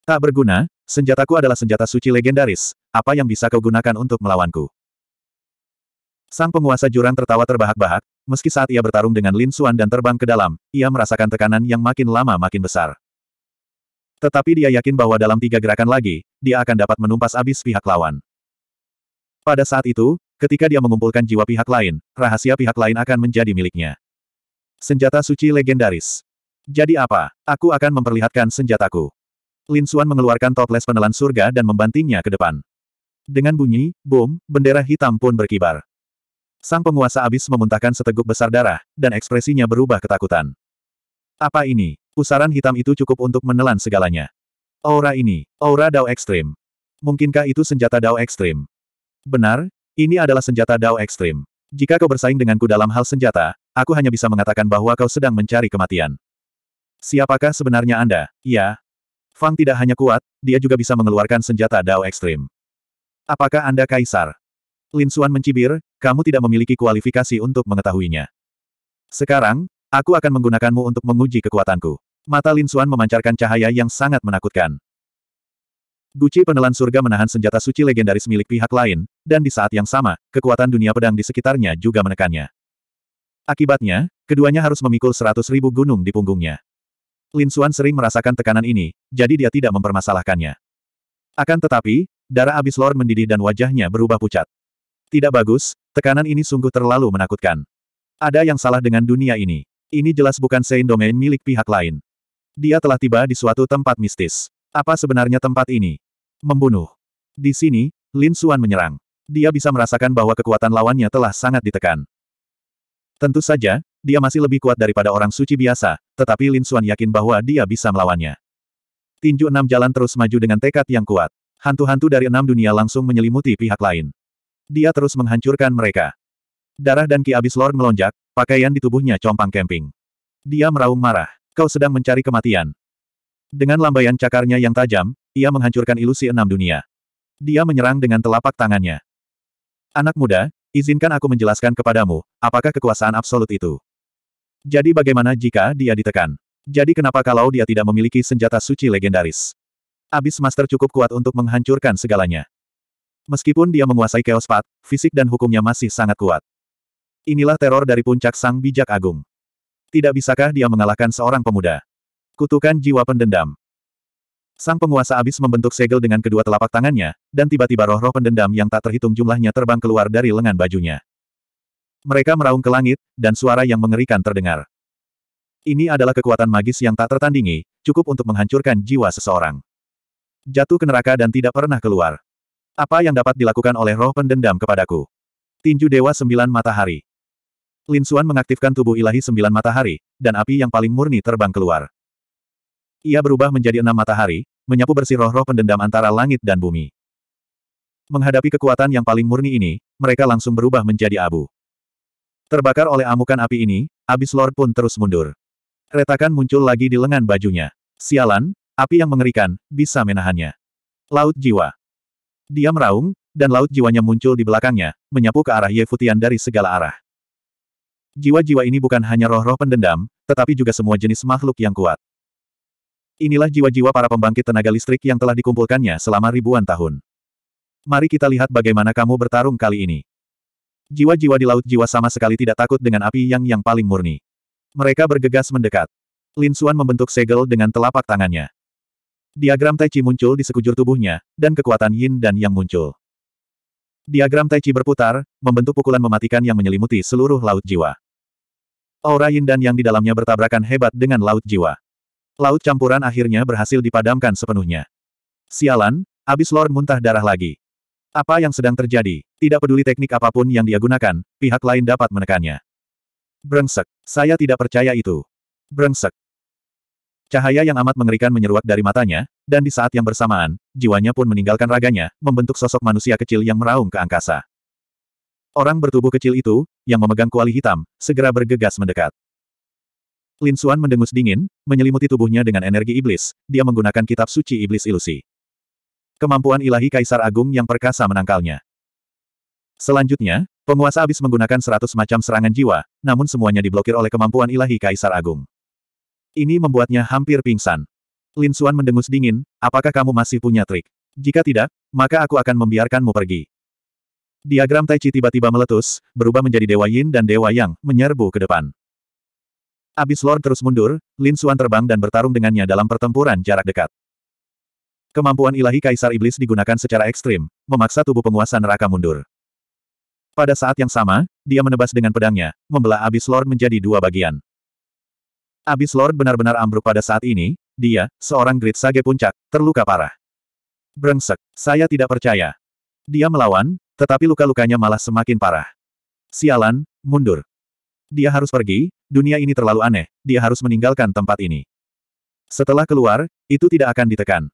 Tak berguna, Senjataku adalah senjata suci legendaris, apa yang bisa kau gunakan untuk melawanku? Sang penguasa jurang tertawa terbahak-bahak, meski saat ia bertarung dengan Lin Xuan dan terbang ke dalam, ia merasakan tekanan yang makin lama makin besar. Tetapi dia yakin bahwa dalam tiga gerakan lagi, dia akan dapat menumpas abis pihak lawan. Pada saat itu, ketika dia mengumpulkan jiwa pihak lain, rahasia pihak lain akan menjadi miliknya. Senjata suci legendaris. Jadi apa? Aku akan memperlihatkan senjataku. Lin Xuan mengeluarkan toples penelan surga dan membantingnya ke depan. Dengan bunyi, boom, bendera hitam pun berkibar. Sang penguasa abis memuntahkan seteguk besar darah, dan ekspresinya berubah ketakutan. Apa ini? Pusaran hitam itu cukup untuk menelan segalanya. Aura ini, aura Dao Ekstrim. Mungkinkah itu senjata Dao Ekstrim? Benar, ini adalah senjata Dao Ekstrim. Jika kau bersaing denganku dalam hal senjata, aku hanya bisa mengatakan bahwa kau sedang mencari kematian. Siapakah sebenarnya Anda? Ya, Fang tidak hanya kuat, dia juga bisa mengeluarkan senjata Dao ekstrim. Apakah Anda Kaisar? Lin Xuan mencibir, kamu tidak memiliki kualifikasi untuk mengetahuinya. Sekarang, aku akan menggunakanmu untuk menguji kekuatanku. Mata Lin Xuan memancarkan cahaya yang sangat menakutkan. Guci penelan surga menahan senjata suci legendaris milik pihak lain, dan di saat yang sama, kekuatan dunia pedang di sekitarnya juga menekannya. Akibatnya, keduanya harus memikul seratus ribu gunung di punggungnya. Lin Xuan sering merasakan tekanan ini, jadi dia tidak mempermasalahkannya. Akan tetapi, darah abis Lord mendidih dan wajahnya berubah pucat. Tidak bagus, tekanan ini sungguh terlalu menakutkan. Ada yang salah dengan dunia ini. Ini jelas bukan Saint Domain milik pihak lain. Dia telah tiba di suatu tempat mistis. Apa sebenarnya tempat ini? Membunuh. Di sini, Lin Xuan menyerang. Dia bisa merasakan bahwa kekuatan lawannya telah sangat ditekan. Tentu saja, dia masih lebih kuat daripada orang suci biasa, tetapi Lin Xuan yakin bahwa dia bisa melawannya. Tinju enam jalan terus maju dengan tekad yang kuat. Hantu-hantu dari enam dunia langsung menyelimuti pihak lain. Dia terus menghancurkan mereka. Darah dan Ki Abis Lord melonjak, pakaian di tubuhnya compang kemping. Dia meraung marah. Kau sedang mencari kematian. Dengan lambaian cakarnya yang tajam, ia menghancurkan ilusi enam dunia. Dia menyerang dengan telapak tangannya. Anak muda, izinkan aku menjelaskan kepadamu, apakah kekuasaan absolut itu. Jadi bagaimana jika dia ditekan? Jadi kenapa kalau dia tidak memiliki senjata suci legendaris? Abis Master cukup kuat untuk menghancurkan segalanya. Meskipun dia menguasai Chaos Path, fisik dan hukumnya masih sangat kuat. Inilah teror dari puncak sang bijak agung. Tidak bisakah dia mengalahkan seorang pemuda? Kutukan jiwa pendendam. Sang penguasa abis membentuk segel dengan kedua telapak tangannya, dan tiba-tiba roh-roh pendendam yang tak terhitung jumlahnya terbang keluar dari lengan bajunya. Mereka meraung ke langit, dan suara yang mengerikan terdengar. Ini adalah kekuatan magis yang tak tertandingi, cukup untuk menghancurkan jiwa seseorang. Jatuh ke neraka dan tidak pernah keluar. Apa yang dapat dilakukan oleh roh pendendam kepadaku? Tinju Dewa Sembilan Matahari. Lin Xuan mengaktifkan tubuh ilahi Sembilan Matahari, dan api yang paling murni terbang keluar. Ia berubah menjadi enam matahari, menyapu bersih roh-roh pendendam antara langit dan bumi. Menghadapi kekuatan yang paling murni ini, mereka langsung berubah menjadi abu. Terbakar oleh amukan api ini, Abis Lord pun terus mundur. Retakan muncul lagi di lengan bajunya. Sialan, api yang mengerikan, bisa menahannya. Laut Jiwa. Dia meraung, dan laut jiwanya muncul di belakangnya, menyapu ke arah Yefutian dari segala arah. Jiwa-jiwa ini bukan hanya roh-roh pendendam, tetapi juga semua jenis makhluk yang kuat. Inilah jiwa-jiwa para pembangkit tenaga listrik yang telah dikumpulkannya selama ribuan tahun. Mari kita lihat bagaimana kamu bertarung kali ini. Jiwa-jiwa di laut jiwa sama sekali tidak takut dengan api yang yang paling murni. Mereka bergegas mendekat. Lin Xuan membentuk segel dengan telapak tangannya. Diagram Tai Chi muncul di sekujur tubuhnya, dan kekuatan Yin dan Yang muncul. Diagram Tai Chi berputar, membentuk pukulan mematikan yang menyelimuti seluruh laut jiwa. Aura Yin dan Yang di dalamnya bertabrakan hebat dengan laut jiwa. Laut campuran akhirnya berhasil dipadamkan sepenuhnya. Sialan, abis Lord muntah darah lagi. Apa yang sedang terjadi? Tidak peduli teknik apapun yang dia gunakan, pihak lain dapat menekannya. Brengsek. Saya tidak percaya itu. Brengsek. Cahaya yang amat mengerikan menyeruak dari matanya, dan di saat yang bersamaan, jiwanya pun meninggalkan raganya, membentuk sosok manusia kecil yang meraung ke angkasa. Orang bertubuh kecil itu, yang memegang kuali hitam, segera bergegas mendekat. Lin Xuan mendengus dingin, menyelimuti tubuhnya dengan energi iblis, dia menggunakan kitab suci iblis ilusi. Kemampuan ilahi Kaisar Agung yang perkasa menangkalnya. Selanjutnya, penguasa abis menggunakan seratus macam serangan jiwa, namun semuanya diblokir oleh kemampuan ilahi Kaisar Agung. Ini membuatnya hampir pingsan. Lin Suan mendengus dingin, apakah kamu masih punya trik? Jika tidak, maka aku akan membiarkanmu pergi. Diagram Tai Chi tiba-tiba meletus, berubah menjadi Dewa Yin dan Dewa Yang, menyerbu ke depan. Abis Lord terus mundur, Lin Suan terbang dan bertarung dengannya dalam pertempuran jarak dekat. Kemampuan ilahi Kaisar Iblis digunakan secara ekstrim, memaksa tubuh penguasa neraka mundur. Pada saat yang sama, dia menebas dengan pedangnya, membelah abis Lord menjadi dua bagian. Abis Lord benar-benar ambruk pada saat ini, dia, seorang Great Sage Puncak, terluka parah. Brengsek, saya tidak percaya. Dia melawan, tetapi luka-lukanya malah semakin parah. Sialan, mundur. Dia harus pergi, dunia ini terlalu aneh, dia harus meninggalkan tempat ini. Setelah keluar, itu tidak akan ditekan.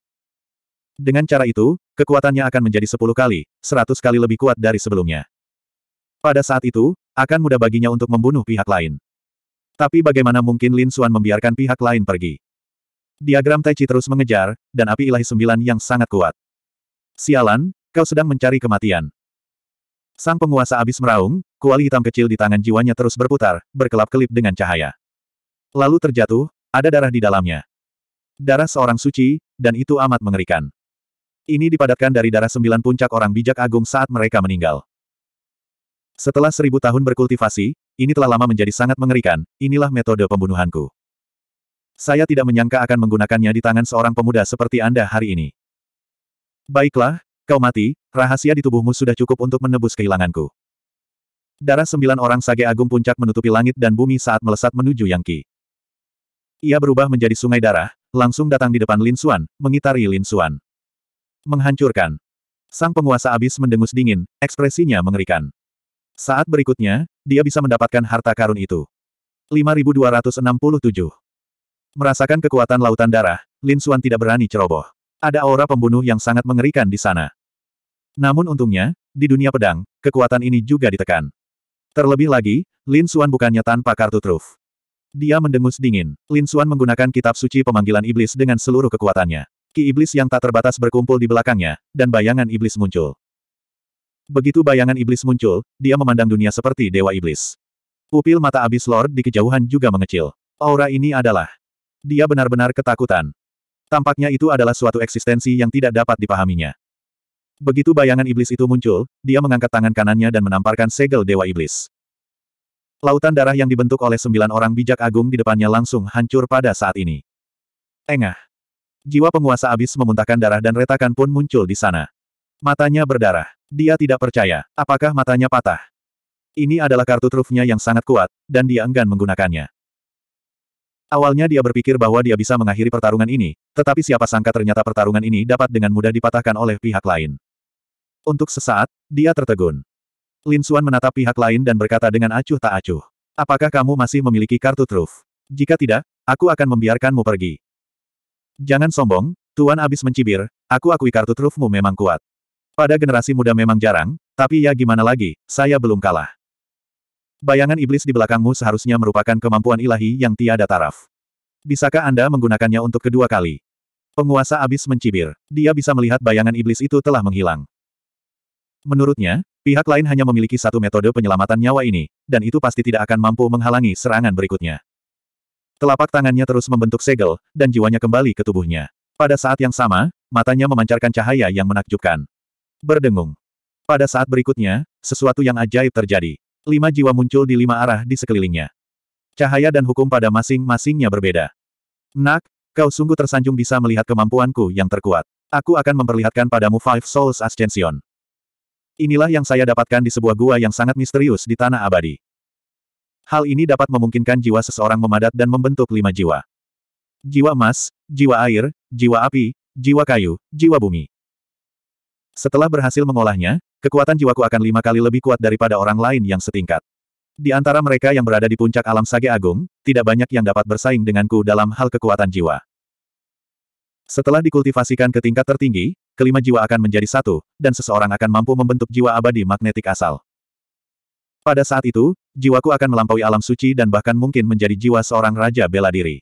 Dengan cara itu, kekuatannya akan menjadi sepuluh kali, seratus kali lebih kuat dari sebelumnya. Pada saat itu, akan mudah baginya untuk membunuh pihak lain. Tapi bagaimana mungkin Lin Xuan membiarkan pihak lain pergi? Diagram Tai Chi terus mengejar, dan api ilahi sembilan yang sangat kuat. Sialan, kau sedang mencari kematian. Sang penguasa abis meraung, kuali hitam kecil di tangan jiwanya terus berputar, berkelap-kelip dengan cahaya. Lalu terjatuh, ada darah di dalamnya. Darah seorang suci, dan itu amat mengerikan. Ini dipadatkan dari darah sembilan puncak orang bijak agung saat mereka meninggal. Setelah seribu tahun berkultivasi, ini telah lama menjadi sangat mengerikan, inilah metode pembunuhanku. Saya tidak menyangka akan menggunakannya di tangan seorang pemuda seperti Anda hari ini. Baiklah, kau mati, rahasia di tubuhmu sudah cukup untuk menebus kehilanganku. Darah sembilan orang sage agung puncak menutupi langit dan bumi saat melesat menuju Yang Qi. Ia berubah menjadi sungai darah, langsung datang di depan Lin Xuan, mengitari Lin Xuan. Menghancurkan. Sang penguasa abis mendengus dingin, ekspresinya mengerikan. Saat berikutnya, dia bisa mendapatkan harta karun itu. 5267. Merasakan kekuatan lautan darah, Lin Xuan tidak berani ceroboh. Ada aura pembunuh yang sangat mengerikan di sana. Namun untungnya, di dunia pedang, kekuatan ini juga ditekan. Terlebih lagi, Lin Xuan bukannya tanpa kartu truf. Dia mendengus dingin. Lin Xuan menggunakan kitab suci pemanggilan iblis dengan seluruh kekuatannya. Ki iblis yang tak terbatas berkumpul di belakangnya, dan bayangan iblis muncul. Begitu bayangan iblis muncul, dia memandang dunia seperti dewa iblis. Pupil mata abis Lord di kejauhan juga mengecil. Aura ini adalah... Dia benar-benar ketakutan. Tampaknya itu adalah suatu eksistensi yang tidak dapat dipahaminya. Begitu bayangan iblis itu muncul, dia mengangkat tangan kanannya dan menamparkan segel dewa iblis. Lautan darah yang dibentuk oleh sembilan orang bijak agung di depannya langsung hancur pada saat ini. Engah. Jiwa penguasa abis memuntahkan darah dan retakan pun muncul di sana. Matanya berdarah. Dia tidak percaya. Apakah matanya patah? Ini adalah kartu trufnya yang sangat kuat, dan dia enggan menggunakannya. Awalnya dia berpikir bahwa dia bisa mengakhiri pertarungan ini, tetapi siapa sangka ternyata pertarungan ini dapat dengan mudah dipatahkan oleh pihak lain. Untuk sesaat, dia tertegun. Lin Suan menatap pihak lain dan berkata dengan acuh tak acuh. Apakah kamu masih memiliki kartu truf? Jika tidak, aku akan membiarkanmu pergi. Jangan sombong, Tuan abis mencibir, aku akui kartu trufmu memang kuat. Pada generasi muda memang jarang, tapi ya gimana lagi, saya belum kalah. Bayangan iblis di belakangmu seharusnya merupakan kemampuan ilahi yang tiada taraf. Bisakah Anda menggunakannya untuk kedua kali? Penguasa abis mencibir. Dia bisa melihat bayangan iblis itu telah menghilang. Menurutnya, pihak lain hanya memiliki satu metode penyelamatan nyawa ini, dan itu pasti tidak akan mampu menghalangi serangan berikutnya. Telapak tangannya terus membentuk segel, dan jiwanya kembali ke tubuhnya. Pada saat yang sama, matanya memancarkan cahaya yang menakjubkan. Berdengung. Pada saat berikutnya, sesuatu yang ajaib terjadi. Lima jiwa muncul di lima arah di sekelilingnya. Cahaya dan hukum pada masing-masingnya berbeda. Nak, kau sungguh tersanjung bisa melihat kemampuanku yang terkuat. Aku akan memperlihatkan padamu Five Souls Ascension. Inilah yang saya dapatkan di sebuah gua yang sangat misterius di Tanah Abadi. Hal ini dapat memungkinkan jiwa seseorang memadat dan membentuk lima jiwa. Jiwa emas, jiwa air, jiwa api, jiwa kayu, jiwa bumi. Setelah berhasil mengolahnya, kekuatan jiwaku akan lima kali lebih kuat daripada orang lain yang setingkat. Di antara mereka yang berada di puncak alam sage agung, tidak banyak yang dapat bersaing denganku dalam hal kekuatan jiwa. Setelah dikultivasikan ke tingkat tertinggi, kelima jiwa akan menjadi satu, dan seseorang akan mampu membentuk jiwa abadi magnetik asal. Pada saat itu, jiwaku akan melampaui alam suci dan bahkan mungkin menjadi jiwa seorang raja bela diri.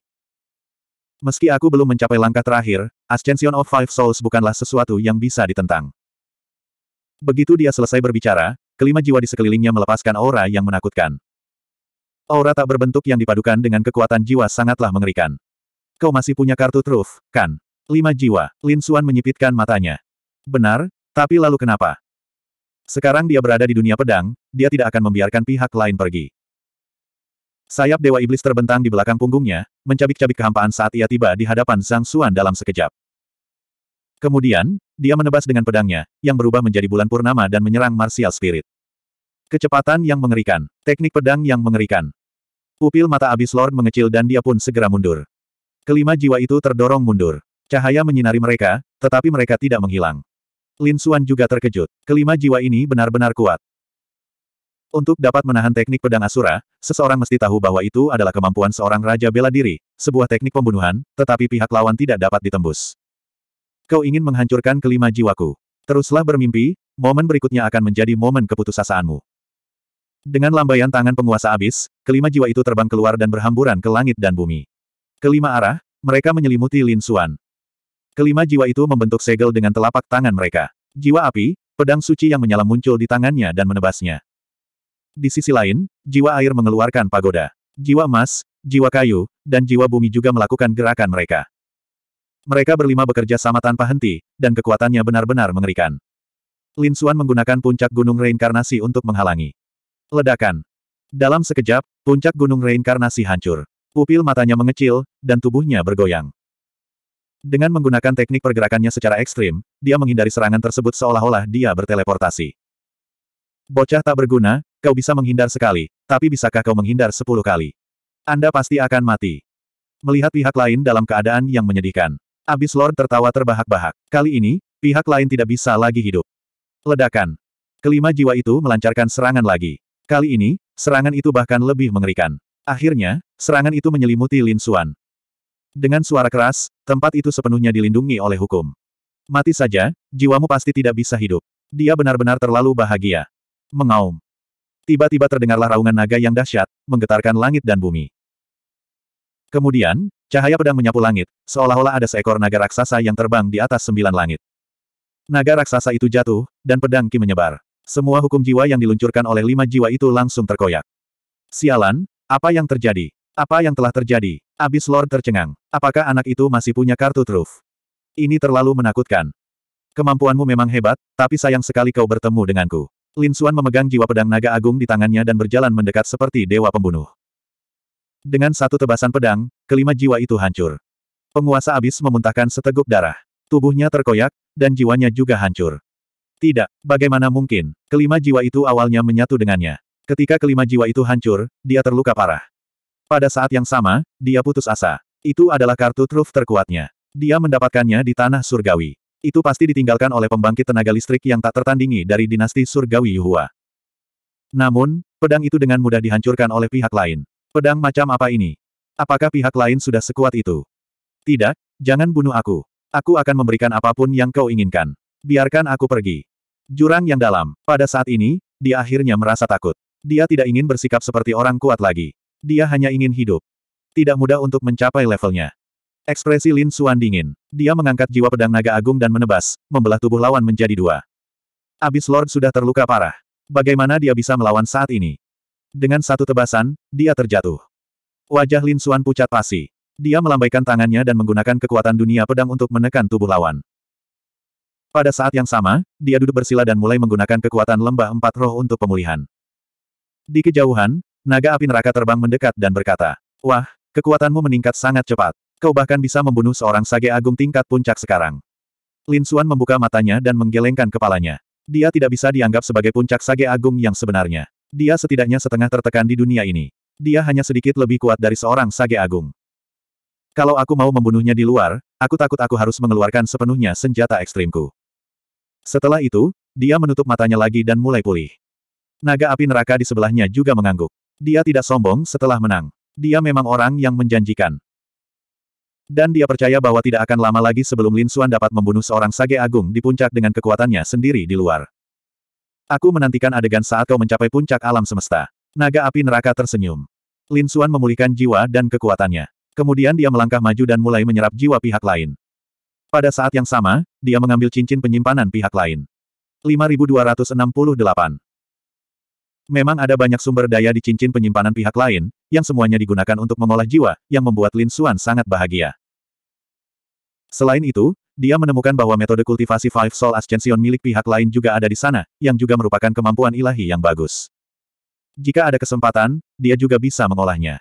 Meski aku belum mencapai langkah terakhir, Ascension of Five Souls bukanlah sesuatu yang bisa ditentang. Begitu dia selesai berbicara, kelima jiwa di sekelilingnya melepaskan aura yang menakutkan. Aura tak berbentuk yang dipadukan dengan kekuatan jiwa sangatlah mengerikan. Kau masih punya kartu truf, kan? Lima jiwa, Lin Xuan menyipitkan matanya. Benar, tapi lalu kenapa? Sekarang dia berada di dunia pedang, dia tidak akan membiarkan pihak lain pergi. Sayap Dewa Iblis terbentang di belakang punggungnya, mencabik-cabik kehampaan saat ia tiba di hadapan Zhang Xuan dalam sekejap. Kemudian, dia menebas dengan pedangnya, yang berubah menjadi bulan purnama dan menyerang martial spirit. Kecepatan yang mengerikan, teknik pedang yang mengerikan. Pupil mata abis Lord mengecil dan dia pun segera mundur. Kelima jiwa itu terdorong mundur. Cahaya menyinari mereka, tetapi mereka tidak menghilang. Lin Xuan juga terkejut. Kelima jiwa ini benar-benar kuat. Untuk dapat menahan teknik pedang Asura, seseorang mesti tahu bahwa itu adalah kemampuan seorang raja bela diri, sebuah teknik pembunuhan, tetapi pihak lawan tidak dapat ditembus. Kau ingin menghancurkan kelima jiwaku. Teruslah bermimpi, momen berikutnya akan menjadi momen keputusasaanmu. Dengan lambaian tangan penguasa abis, kelima jiwa itu terbang keluar dan berhamburan ke langit dan bumi. Kelima arah, mereka menyelimuti Lin Xuan. Kelima jiwa itu membentuk segel dengan telapak tangan mereka. Jiwa api, pedang suci yang menyala muncul di tangannya dan menebasnya. Di sisi lain, jiwa air mengeluarkan pagoda. Jiwa emas, jiwa kayu, dan jiwa bumi juga melakukan gerakan mereka. Mereka berlima bekerja sama tanpa henti, dan kekuatannya benar-benar mengerikan. Lin Suan menggunakan puncak gunung reinkarnasi untuk menghalangi. Ledakan. Dalam sekejap, puncak gunung reinkarnasi hancur. Pupil matanya mengecil, dan tubuhnya bergoyang. Dengan menggunakan teknik pergerakannya secara ekstrim, dia menghindari serangan tersebut seolah-olah dia berteleportasi. Bocah tak berguna, kau bisa menghindar sekali, tapi bisakah kau menghindar sepuluh kali? Anda pasti akan mati. Melihat pihak lain dalam keadaan yang menyedihkan. Abis Lord tertawa terbahak-bahak. Kali ini, pihak lain tidak bisa lagi hidup. Ledakan. Kelima jiwa itu melancarkan serangan lagi. Kali ini, serangan itu bahkan lebih mengerikan. Akhirnya, serangan itu menyelimuti Lin Suan. Dengan suara keras, tempat itu sepenuhnya dilindungi oleh hukum. Mati saja, jiwamu pasti tidak bisa hidup. Dia benar-benar terlalu bahagia. Mengaum. Tiba-tiba terdengarlah raungan naga yang dahsyat, menggetarkan langit dan bumi. Kemudian, cahaya pedang menyapu langit, seolah-olah ada seekor naga raksasa yang terbang di atas sembilan langit. Naga raksasa itu jatuh, dan pedang Ki menyebar. Semua hukum jiwa yang diluncurkan oleh lima jiwa itu langsung terkoyak. Sialan, apa yang terjadi? Apa yang telah terjadi? Abis Lord tercengang. Apakah anak itu masih punya kartu truf? Ini terlalu menakutkan. Kemampuanmu memang hebat, tapi sayang sekali kau bertemu denganku. Lin Xuan memegang jiwa pedang naga agung di tangannya dan berjalan mendekat seperti dewa pembunuh. Dengan satu tebasan pedang, kelima jiwa itu hancur. Penguasa abis memuntahkan seteguk darah. Tubuhnya terkoyak, dan jiwanya juga hancur. Tidak, bagaimana mungkin, kelima jiwa itu awalnya menyatu dengannya. Ketika kelima jiwa itu hancur, dia terluka parah. Pada saat yang sama, dia putus asa. Itu adalah kartu truf terkuatnya. Dia mendapatkannya di tanah surgawi. Itu pasti ditinggalkan oleh pembangkit tenaga listrik yang tak tertandingi dari dinasti surgawi Yuhua. Namun, pedang itu dengan mudah dihancurkan oleh pihak lain. Pedang macam apa ini? Apakah pihak lain sudah sekuat itu? Tidak, jangan bunuh aku. Aku akan memberikan apapun yang kau inginkan. Biarkan aku pergi. Jurang yang dalam. Pada saat ini, dia akhirnya merasa takut. Dia tidak ingin bersikap seperti orang kuat lagi. Dia hanya ingin hidup. Tidak mudah untuk mencapai levelnya. Ekspresi Lin Suan dingin. Dia mengangkat jiwa pedang naga agung dan menebas, membelah tubuh lawan menjadi dua. Abis Lord sudah terluka parah. Bagaimana dia bisa melawan saat ini? Dengan satu tebasan, dia terjatuh. Wajah Lin Suan pucat pasi. Dia melambaikan tangannya dan menggunakan kekuatan dunia pedang untuk menekan tubuh lawan. Pada saat yang sama, dia duduk bersila dan mulai menggunakan kekuatan lembah empat roh untuk pemulihan. Di kejauhan, Naga api neraka terbang mendekat dan berkata, Wah, kekuatanmu meningkat sangat cepat. Kau bahkan bisa membunuh seorang sage agung tingkat puncak sekarang. Lin Xuan membuka matanya dan menggelengkan kepalanya. Dia tidak bisa dianggap sebagai puncak sage agung yang sebenarnya. Dia setidaknya setengah tertekan di dunia ini. Dia hanya sedikit lebih kuat dari seorang sage agung. Kalau aku mau membunuhnya di luar, aku takut aku harus mengeluarkan sepenuhnya senjata ekstrimku. Setelah itu, dia menutup matanya lagi dan mulai pulih. Naga api neraka di sebelahnya juga mengangguk. Dia tidak sombong setelah menang. Dia memang orang yang menjanjikan. Dan dia percaya bahwa tidak akan lama lagi sebelum Lin Xuan dapat membunuh seorang sage agung di puncak dengan kekuatannya sendiri di luar. Aku menantikan adegan saat kau mencapai puncak alam semesta. Naga api neraka tersenyum. Lin Xuan memulihkan jiwa dan kekuatannya. Kemudian dia melangkah maju dan mulai menyerap jiwa pihak lain. Pada saat yang sama, dia mengambil cincin penyimpanan pihak lain. 5268 Memang ada banyak sumber daya di cincin penyimpanan pihak lain, yang semuanya digunakan untuk mengolah jiwa, yang membuat Lin Xuan sangat bahagia. Selain itu, dia menemukan bahwa metode kultivasi Five Soul Ascension milik pihak lain juga ada di sana, yang juga merupakan kemampuan ilahi yang bagus. Jika ada kesempatan, dia juga bisa mengolahnya.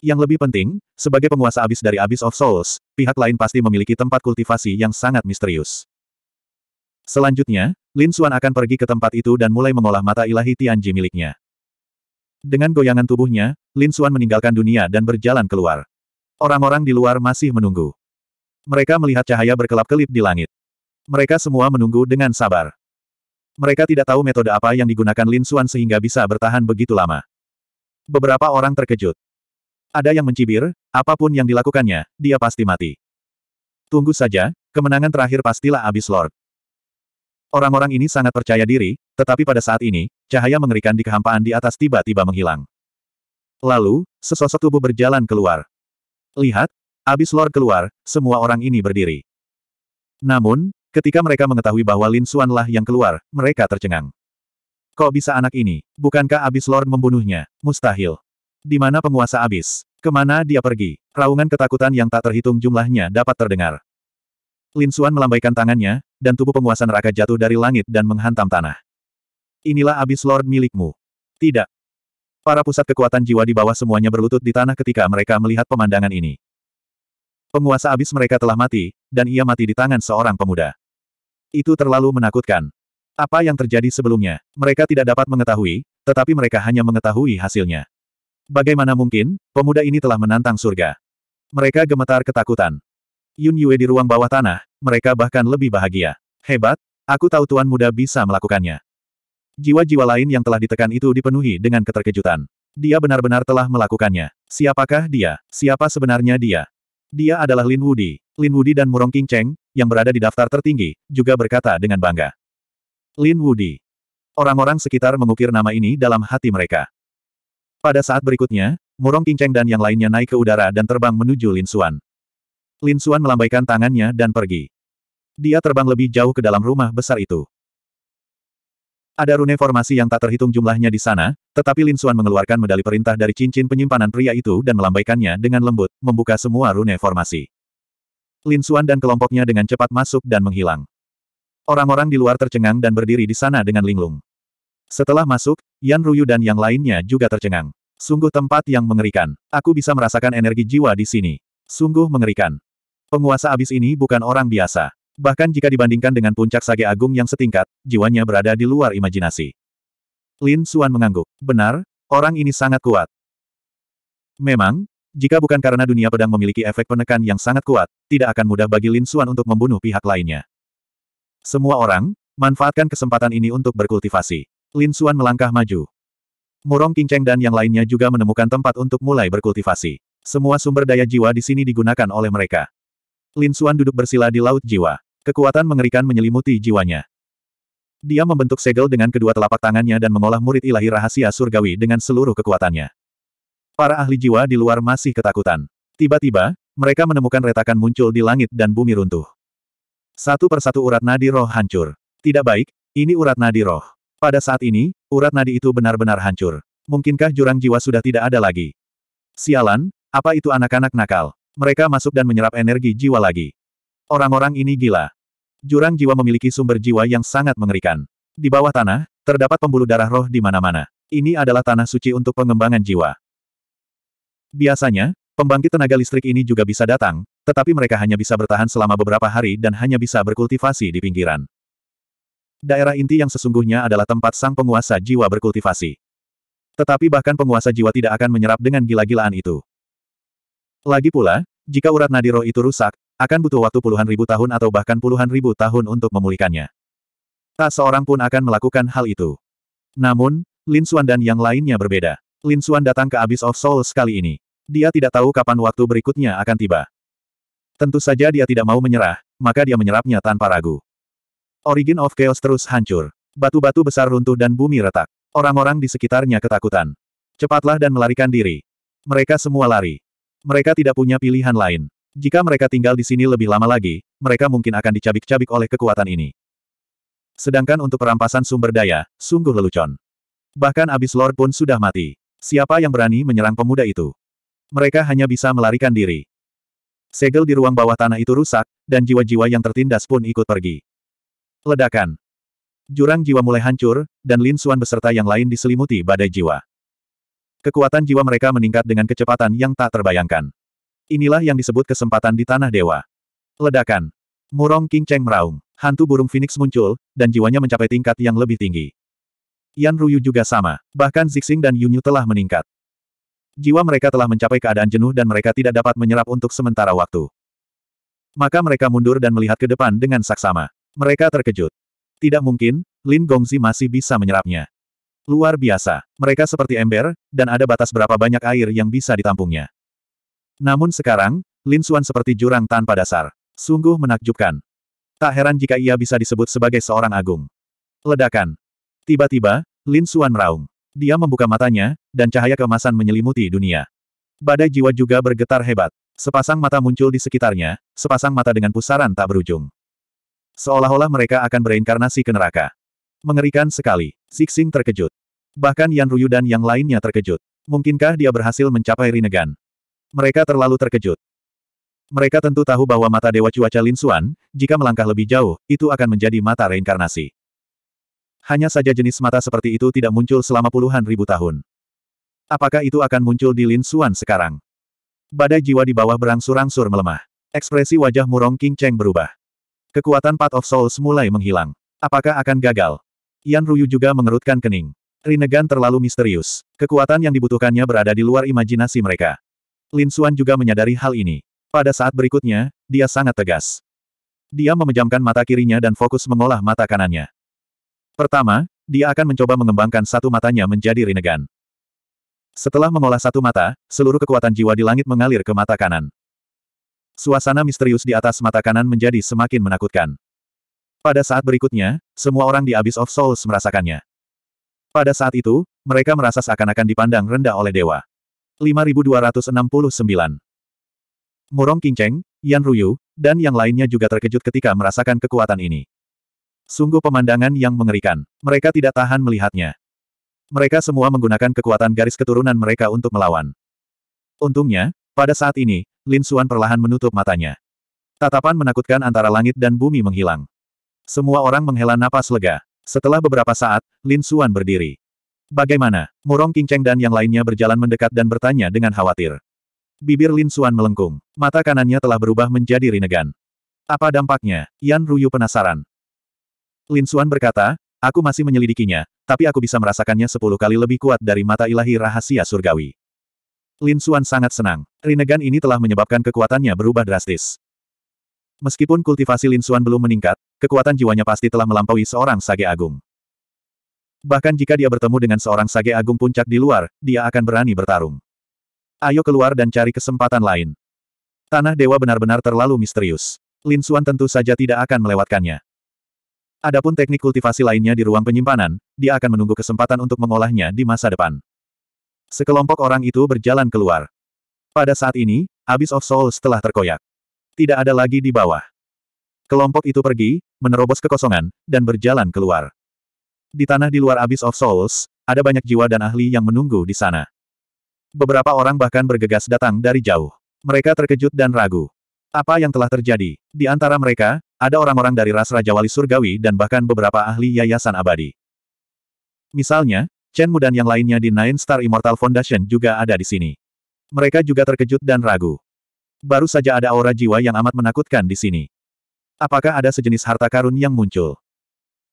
Yang lebih penting, sebagai penguasa abis dari Abyss of Souls, pihak lain pasti memiliki tempat kultivasi yang sangat misterius. Selanjutnya, Lin Xuan akan pergi ke tempat itu dan mulai mengolah mata ilahi Tianji miliknya. Dengan goyangan tubuhnya, Lin Xuan meninggalkan dunia dan berjalan keluar. Orang-orang di luar masih menunggu. Mereka melihat cahaya berkelap-kelip di langit. Mereka semua menunggu dengan sabar. Mereka tidak tahu metode apa yang digunakan Lin Xuan sehingga bisa bertahan begitu lama. Beberapa orang terkejut. Ada yang mencibir, apapun yang dilakukannya, dia pasti mati. Tunggu saja, kemenangan terakhir pastilah abis Lord. Orang-orang ini sangat percaya diri, tetapi pada saat ini, cahaya mengerikan di kehampaan di atas tiba-tiba menghilang. Lalu, sesosok tubuh berjalan keluar. Lihat, abis Lord keluar, semua orang ini berdiri. Namun, ketika mereka mengetahui bahwa Lin Xuan lah yang keluar, mereka tercengang. Kok bisa anak ini? Bukankah abis Lord membunuhnya? Mustahil. Di mana penguasa abis? Kemana dia pergi? Raungan ketakutan yang tak terhitung jumlahnya dapat terdengar. Lin Xuan melambaikan tangannya, dan tubuh penguasa neraka jatuh dari langit dan menghantam tanah. Inilah abis Lord milikmu. Tidak. Para pusat kekuatan jiwa di bawah semuanya berlutut di tanah ketika mereka melihat pemandangan ini. Penguasa abis mereka telah mati, dan ia mati di tangan seorang pemuda. Itu terlalu menakutkan. Apa yang terjadi sebelumnya, mereka tidak dapat mengetahui, tetapi mereka hanya mengetahui hasilnya. Bagaimana mungkin, pemuda ini telah menantang surga. Mereka gemetar ketakutan. Yun Yue di ruang bawah tanah, mereka bahkan lebih bahagia. Hebat, aku tahu Tuan Muda bisa melakukannya. Jiwa-jiwa lain yang telah ditekan itu dipenuhi dengan keterkejutan. Dia benar-benar telah melakukannya. Siapakah dia? Siapa sebenarnya dia? Dia adalah Lin Wudi. Lin Wudi dan Murong King Cheng, yang berada di daftar tertinggi, juga berkata dengan bangga. Lin Wudi. Orang-orang sekitar mengukir nama ini dalam hati mereka. Pada saat berikutnya, Murong King Cheng dan yang lainnya naik ke udara dan terbang menuju Lin Xuan. Lin Suan melambaikan tangannya dan pergi. Dia terbang lebih jauh ke dalam rumah besar itu. Ada rune formasi yang tak terhitung jumlahnya di sana, tetapi Lin Suan mengeluarkan medali perintah dari cincin penyimpanan pria itu dan melambaikannya dengan lembut, membuka semua rune formasi. Lin Suan dan kelompoknya dengan cepat masuk dan menghilang. Orang-orang di luar tercengang dan berdiri di sana dengan linglung. Setelah masuk, Yan Ruyu dan yang lainnya juga tercengang. Sungguh tempat yang mengerikan. Aku bisa merasakan energi jiwa di sini. Sungguh mengerikan. Penguasa abis ini bukan orang biasa. Bahkan jika dibandingkan dengan puncak sage agung yang setingkat, jiwanya berada di luar imajinasi. Lin Xuan mengangguk. Benar, orang ini sangat kuat. Memang, jika bukan karena dunia pedang memiliki efek penekan yang sangat kuat, tidak akan mudah bagi Lin Xuan untuk membunuh pihak lainnya. Semua orang, manfaatkan kesempatan ini untuk berkultivasi. Lin Xuan melangkah maju. Murong Kinceng dan yang lainnya juga menemukan tempat untuk mulai berkultivasi. Semua sumber daya jiwa di sini digunakan oleh mereka. Lin Suan duduk bersila di laut jiwa. Kekuatan mengerikan menyelimuti jiwanya. Dia membentuk segel dengan kedua telapak tangannya dan mengolah murid ilahi rahasia surgawi dengan seluruh kekuatannya. Para ahli jiwa di luar masih ketakutan. Tiba-tiba, mereka menemukan retakan muncul di langit dan bumi runtuh. Satu persatu urat nadi roh hancur. Tidak baik, ini urat nadi roh. Pada saat ini, urat nadi itu benar-benar hancur. Mungkinkah jurang jiwa sudah tidak ada lagi? Sialan, apa itu anak-anak nakal? Mereka masuk dan menyerap energi jiwa lagi. Orang-orang ini gila. Jurang jiwa memiliki sumber jiwa yang sangat mengerikan. Di bawah tanah, terdapat pembuluh darah roh di mana-mana. Ini adalah tanah suci untuk pengembangan jiwa. Biasanya, pembangkit tenaga listrik ini juga bisa datang, tetapi mereka hanya bisa bertahan selama beberapa hari dan hanya bisa berkultivasi di pinggiran. Daerah inti yang sesungguhnya adalah tempat sang penguasa jiwa berkultivasi. Tetapi bahkan penguasa jiwa tidak akan menyerap dengan gila-gilaan itu. Lagi pula, jika urat nadi roh itu rusak, akan butuh waktu puluhan ribu tahun atau bahkan puluhan ribu tahun untuk memulihkannya. Tak seorang pun akan melakukan hal itu. Namun, Lin Xuan dan yang lainnya berbeda. Lin Xuan datang ke Abyss of Souls kali ini. Dia tidak tahu kapan waktu berikutnya akan tiba. Tentu saja dia tidak mau menyerah, maka dia menyerapnya tanpa ragu. Origin of Chaos terus hancur. Batu-batu besar runtuh dan bumi retak. Orang-orang di sekitarnya ketakutan. Cepatlah dan melarikan diri. Mereka semua lari. Mereka tidak punya pilihan lain. Jika mereka tinggal di sini lebih lama lagi, mereka mungkin akan dicabik-cabik oleh kekuatan ini. Sedangkan untuk perampasan sumber daya, sungguh lelucon. Bahkan Abislor Lord pun sudah mati. Siapa yang berani menyerang pemuda itu? Mereka hanya bisa melarikan diri. Segel di ruang bawah tanah itu rusak, dan jiwa-jiwa yang tertindas pun ikut pergi. Ledakan. Jurang jiwa mulai hancur, dan Lin Xuan beserta yang lain diselimuti badai jiwa. Kekuatan jiwa mereka meningkat dengan kecepatan yang tak terbayangkan. Inilah yang disebut kesempatan di Tanah Dewa. Ledakan. Murong King Cheng meraung. Hantu burung Phoenix muncul, dan jiwanya mencapai tingkat yang lebih tinggi. Yan Ruyu juga sama. Bahkan Zixing dan Yunyu telah meningkat. Jiwa mereka telah mencapai keadaan jenuh dan mereka tidak dapat menyerap untuk sementara waktu. Maka mereka mundur dan melihat ke depan dengan saksama. Mereka terkejut. Tidak mungkin, Lin Gongzi masih bisa menyerapnya. Luar biasa. Mereka seperti ember, dan ada batas berapa banyak air yang bisa ditampungnya. Namun sekarang, Lin Xuan seperti jurang tanpa dasar. Sungguh menakjubkan. Tak heran jika ia bisa disebut sebagai seorang agung. Ledakan. Tiba-tiba, Lin Xuan meraung. Dia membuka matanya, dan cahaya kemasan menyelimuti dunia. Badai jiwa juga bergetar hebat. Sepasang mata muncul di sekitarnya, sepasang mata dengan pusaran tak berujung. Seolah-olah mereka akan bereinkarnasi ke neraka. Mengerikan sekali. Sixing terkejut. Bahkan Yan Ruyu dan yang lainnya terkejut. Mungkinkah dia berhasil mencapai Rinnegan? Mereka terlalu terkejut. Mereka tentu tahu bahwa mata Dewa Cuaca Lin Suan, jika melangkah lebih jauh, itu akan menjadi mata reinkarnasi. Hanya saja jenis mata seperti itu tidak muncul selama puluhan ribu tahun. Apakah itu akan muncul di Lin Suan sekarang? Badai jiwa di bawah berangsur-angsur melemah. Ekspresi wajah Murong King Cheng berubah. Kekuatan Path of Souls mulai menghilang. Apakah akan gagal? Yan Ruyu juga mengerutkan kening. Rinnegan terlalu misterius. Kekuatan yang dibutuhkannya berada di luar imajinasi mereka. Lin Xuan juga menyadari hal ini. Pada saat berikutnya, dia sangat tegas. Dia memejamkan mata kirinya dan fokus mengolah mata kanannya. Pertama, dia akan mencoba mengembangkan satu matanya menjadi Rinnegan. Setelah mengolah satu mata, seluruh kekuatan jiwa di langit mengalir ke mata kanan. Suasana misterius di atas mata kanan menjadi semakin menakutkan. Pada saat berikutnya, semua orang di Abyss of Souls merasakannya. Pada saat itu, mereka merasa seakan-akan dipandang rendah oleh dewa. 5269 Murong Kingcheng, Yan Ruyu, dan yang lainnya juga terkejut ketika merasakan kekuatan ini. Sungguh pemandangan yang mengerikan. Mereka tidak tahan melihatnya. Mereka semua menggunakan kekuatan garis keturunan mereka untuk melawan. Untungnya, pada saat ini, Lin Suan perlahan menutup matanya. Tatapan menakutkan antara langit dan bumi menghilang. Semua orang menghela napas lega. Setelah beberapa saat, Lin Xuan berdiri. Bagaimana? Murong Qingcheng dan yang lainnya berjalan mendekat dan bertanya dengan khawatir. Bibir Lin Xuan melengkung. Mata kanannya telah berubah menjadi rinegan. Apa dampaknya? Yan Ruyu penasaran. Lin Xuan berkata, aku masih menyelidikinya, tapi aku bisa merasakannya sepuluh kali lebih kuat dari mata ilahi rahasia surgawi. Lin Xuan sangat senang. Rinnegan ini telah menyebabkan kekuatannya berubah drastis. Meskipun kultivasi Lin Xuan belum meningkat, kekuatan jiwanya pasti telah melampaui seorang Sage Agung. Bahkan jika dia bertemu dengan seorang Sage Agung puncak di luar, dia akan berani bertarung. Ayo keluar dan cari kesempatan lain. Tanah Dewa benar-benar terlalu misterius. Lin Suan tentu saja tidak akan melewatkannya. Adapun teknik kultivasi lainnya di ruang penyimpanan, dia akan menunggu kesempatan untuk mengolahnya di masa depan. Sekelompok orang itu berjalan keluar. Pada saat ini, Abyss of Souls telah terkoyak. Tidak ada lagi di bawah. Kelompok itu pergi, menerobos kekosongan, dan berjalan keluar. Di tanah di luar Abyss of Souls, ada banyak jiwa dan ahli yang menunggu di sana. Beberapa orang bahkan bergegas datang dari jauh. Mereka terkejut dan ragu. Apa yang telah terjadi? Di antara mereka, ada orang-orang dari ras Raja Wali Surgawi dan bahkan beberapa ahli Yayasan Abadi. Misalnya, Chen Mu dan yang lainnya di Nine Star Immortal Foundation juga ada di sini. Mereka juga terkejut dan ragu. Baru saja ada aura jiwa yang amat menakutkan di sini apakah ada sejenis harta karun yang muncul?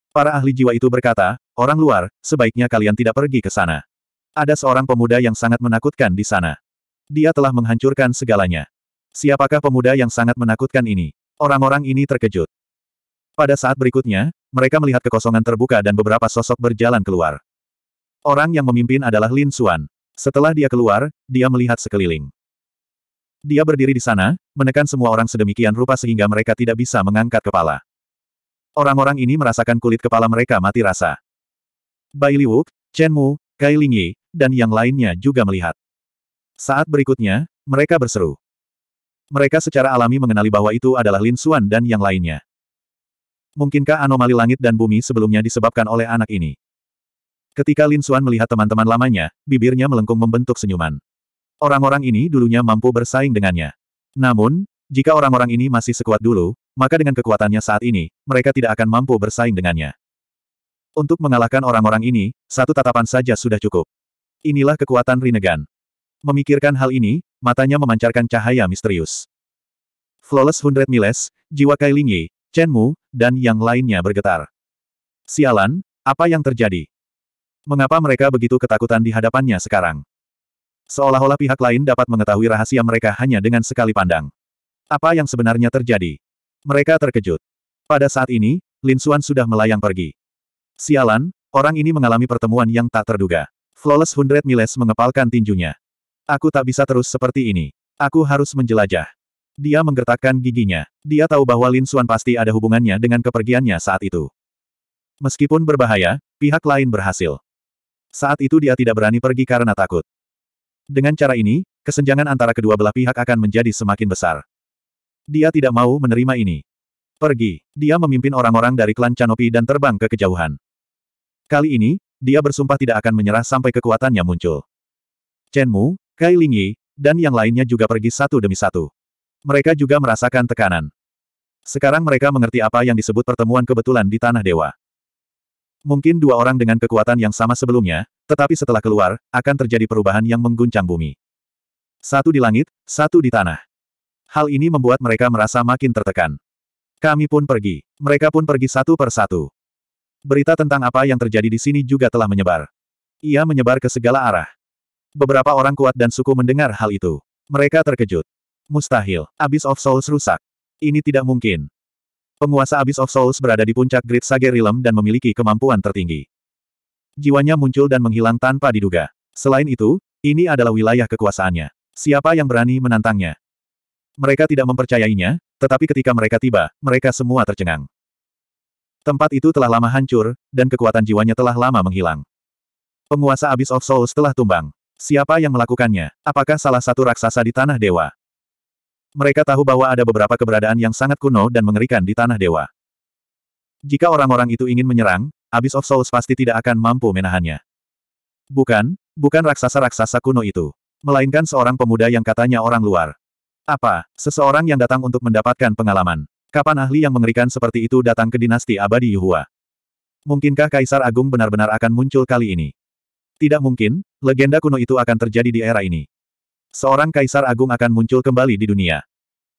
Para ahli jiwa itu berkata, orang luar, sebaiknya kalian tidak pergi ke sana. Ada seorang pemuda yang sangat menakutkan di sana. Dia telah menghancurkan segalanya. Siapakah pemuda yang sangat menakutkan ini? Orang-orang ini terkejut. Pada saat berikutnya, mereka melihat kekosongan terbuka dan beberapa sosok berjalan keluar. Orang yang memimpin adalah Lin Xuan. Setelah dia keluar, dia melihat sekeliling. Dia berdiri di sana, menekan semua orang sedemikian rupa sehingga mereka tidak bisa mengangkat kepala. Orang-orang ini merasakan kulit kepala mereka mati rasa. Bai Liwuk, Chen Mu, Kai Lingyi, dan yang lainnya juga melihat. Saat berikutnya, mereka berseru. Mereka secara alami mengenali bahwa itu adalah Lin Xuan dan yang lainnya. Mungkinkah anomali langit dan bumi sebelumnya disebabkan oleh anak ini? Ketika Lin Xuan melihat teman-teman lamanya, bibirnya melengkung membentuk senyuman. Orang-orang ini dulunya mampu bersaing dengannya. Namun, jika orang-orang ini masih sekuat dulu, maka dengan kekuatannya saat ini, mereka tidak akan mampu bersaing dengannya. Untuk mengalahkan orang-orang ini, satu tatapan saja sudah cukup. Inilah kekuatan Rinnegan. Memikirkan hal ini, matanya memancarkan cahaya misterius. Flawless Hundred Miles, jiwa Kai Lingyi, Chen Mu, dan yang lainnya bergetar. Sialan, apa yang terjadi? Mengapa mereka begitu ketakutan di hadapannya sekarang? Seolah-olah pihak lain dapat mengetahui rahasia mereka hanya dengan sekali pandang. Apa yang sebenarnya terjadi? Mereka terkejut. Pada saat ini, Lin Xuan sudah melayang pergi. Sialan, orang ini mengalami pertemuan yang tak terduga. Flawless Hundred Miles mengepalkan tinjunya. Aku tak bisa terus seperti ini. Aku harus menjelajah. Dia menggertakkan giginya. Dia tahu bahwa Lin Xuan pasti ada hubungannya dengan kepergiannya saat itu. Meskipun berbahaya, pihak lain berhasil. Saat itu dia tidak berani pergi karena takut. Dengan cara ini, kesenjangan antara kedua belah pihak akan menjadi semakin besar. Dia tidak mau menerima ini. Pergi. Dia memimpin orang-orang dari klan Canopy dan terbang ke kejauhan. Kali ini, dia bersumpah tidak akan menyerah sampai kekuatannya muncul. Chen Mu, Kai Lingyi, dan yang lainnya juga pergi satu demi satu. Mereka juga merasakan tekanan. Sekarang mereka mengerti apa yang disebut pertemuan kebetulan di Tanah Dewa. Mungkin dua orang dengan kekuatan yang sama sebelumnya, tetapi setelah keluar, akan terjadi perubahan yang mengguncang bumi. Satu di langit, satu di tanah. Hal ini membuat mereka merasa makin tertekan. Kami pun pergi. Mereka pun pergi satu per satu. Berita tentang apa yang terjadi di sini juga telah menyebar. Ia menyebar ke segala arah. Beberapa orang kuat dan suku mendengar hal itu. Mereka terkejut. Mustahil, Abyss of Souls rusak. Ini tidak mungkin. Penguasa Abyss of Souls berada di puncak Great Sage Realm dan memiliki kemampuan tertinggi. Jiwanya muncul dan menghilang tanpa diduga. Selain itu, ini adalah wilayah kekuasaannya. Siapa yang berani menantangnya? Mereka tidak mempercayainya, tetapi ketika mereka tiba, mereka semua tercengang. Tempat itu telah lama hancur, dan kekuatan jiwanya telah lama menghilang. Penguasa Abyss of Souls telah tumbang. Siapa yang melakukannya? Apakah salah satu raksasa di Tanah Dewa? Mereka tahu bahwa ada beberapa keberadaan yang sangat kuno dan mengerikan di Tanah Dewa. Jika orang-orang itu ingin menyerang, Abyss of Souls pasti tidak akan mampu menahannya. Bukan, bukan raksasa-raksasa kuno itu. Melainkan seorang pemuda yang katanya orang luar. Apa, seseorang yang datang untuk mendapatkan pengalaman. Kapan ahli yang mengerikan seperti itu datang ke dinasti abadi Yuhua? Mungkinkah Kaisar Agung benar-benar akan muncul kali ini? Tidak mungkin, legenda kuno itu akan terjadi di era ini. Seorang kaisar agung akan muncul kembali di dunia.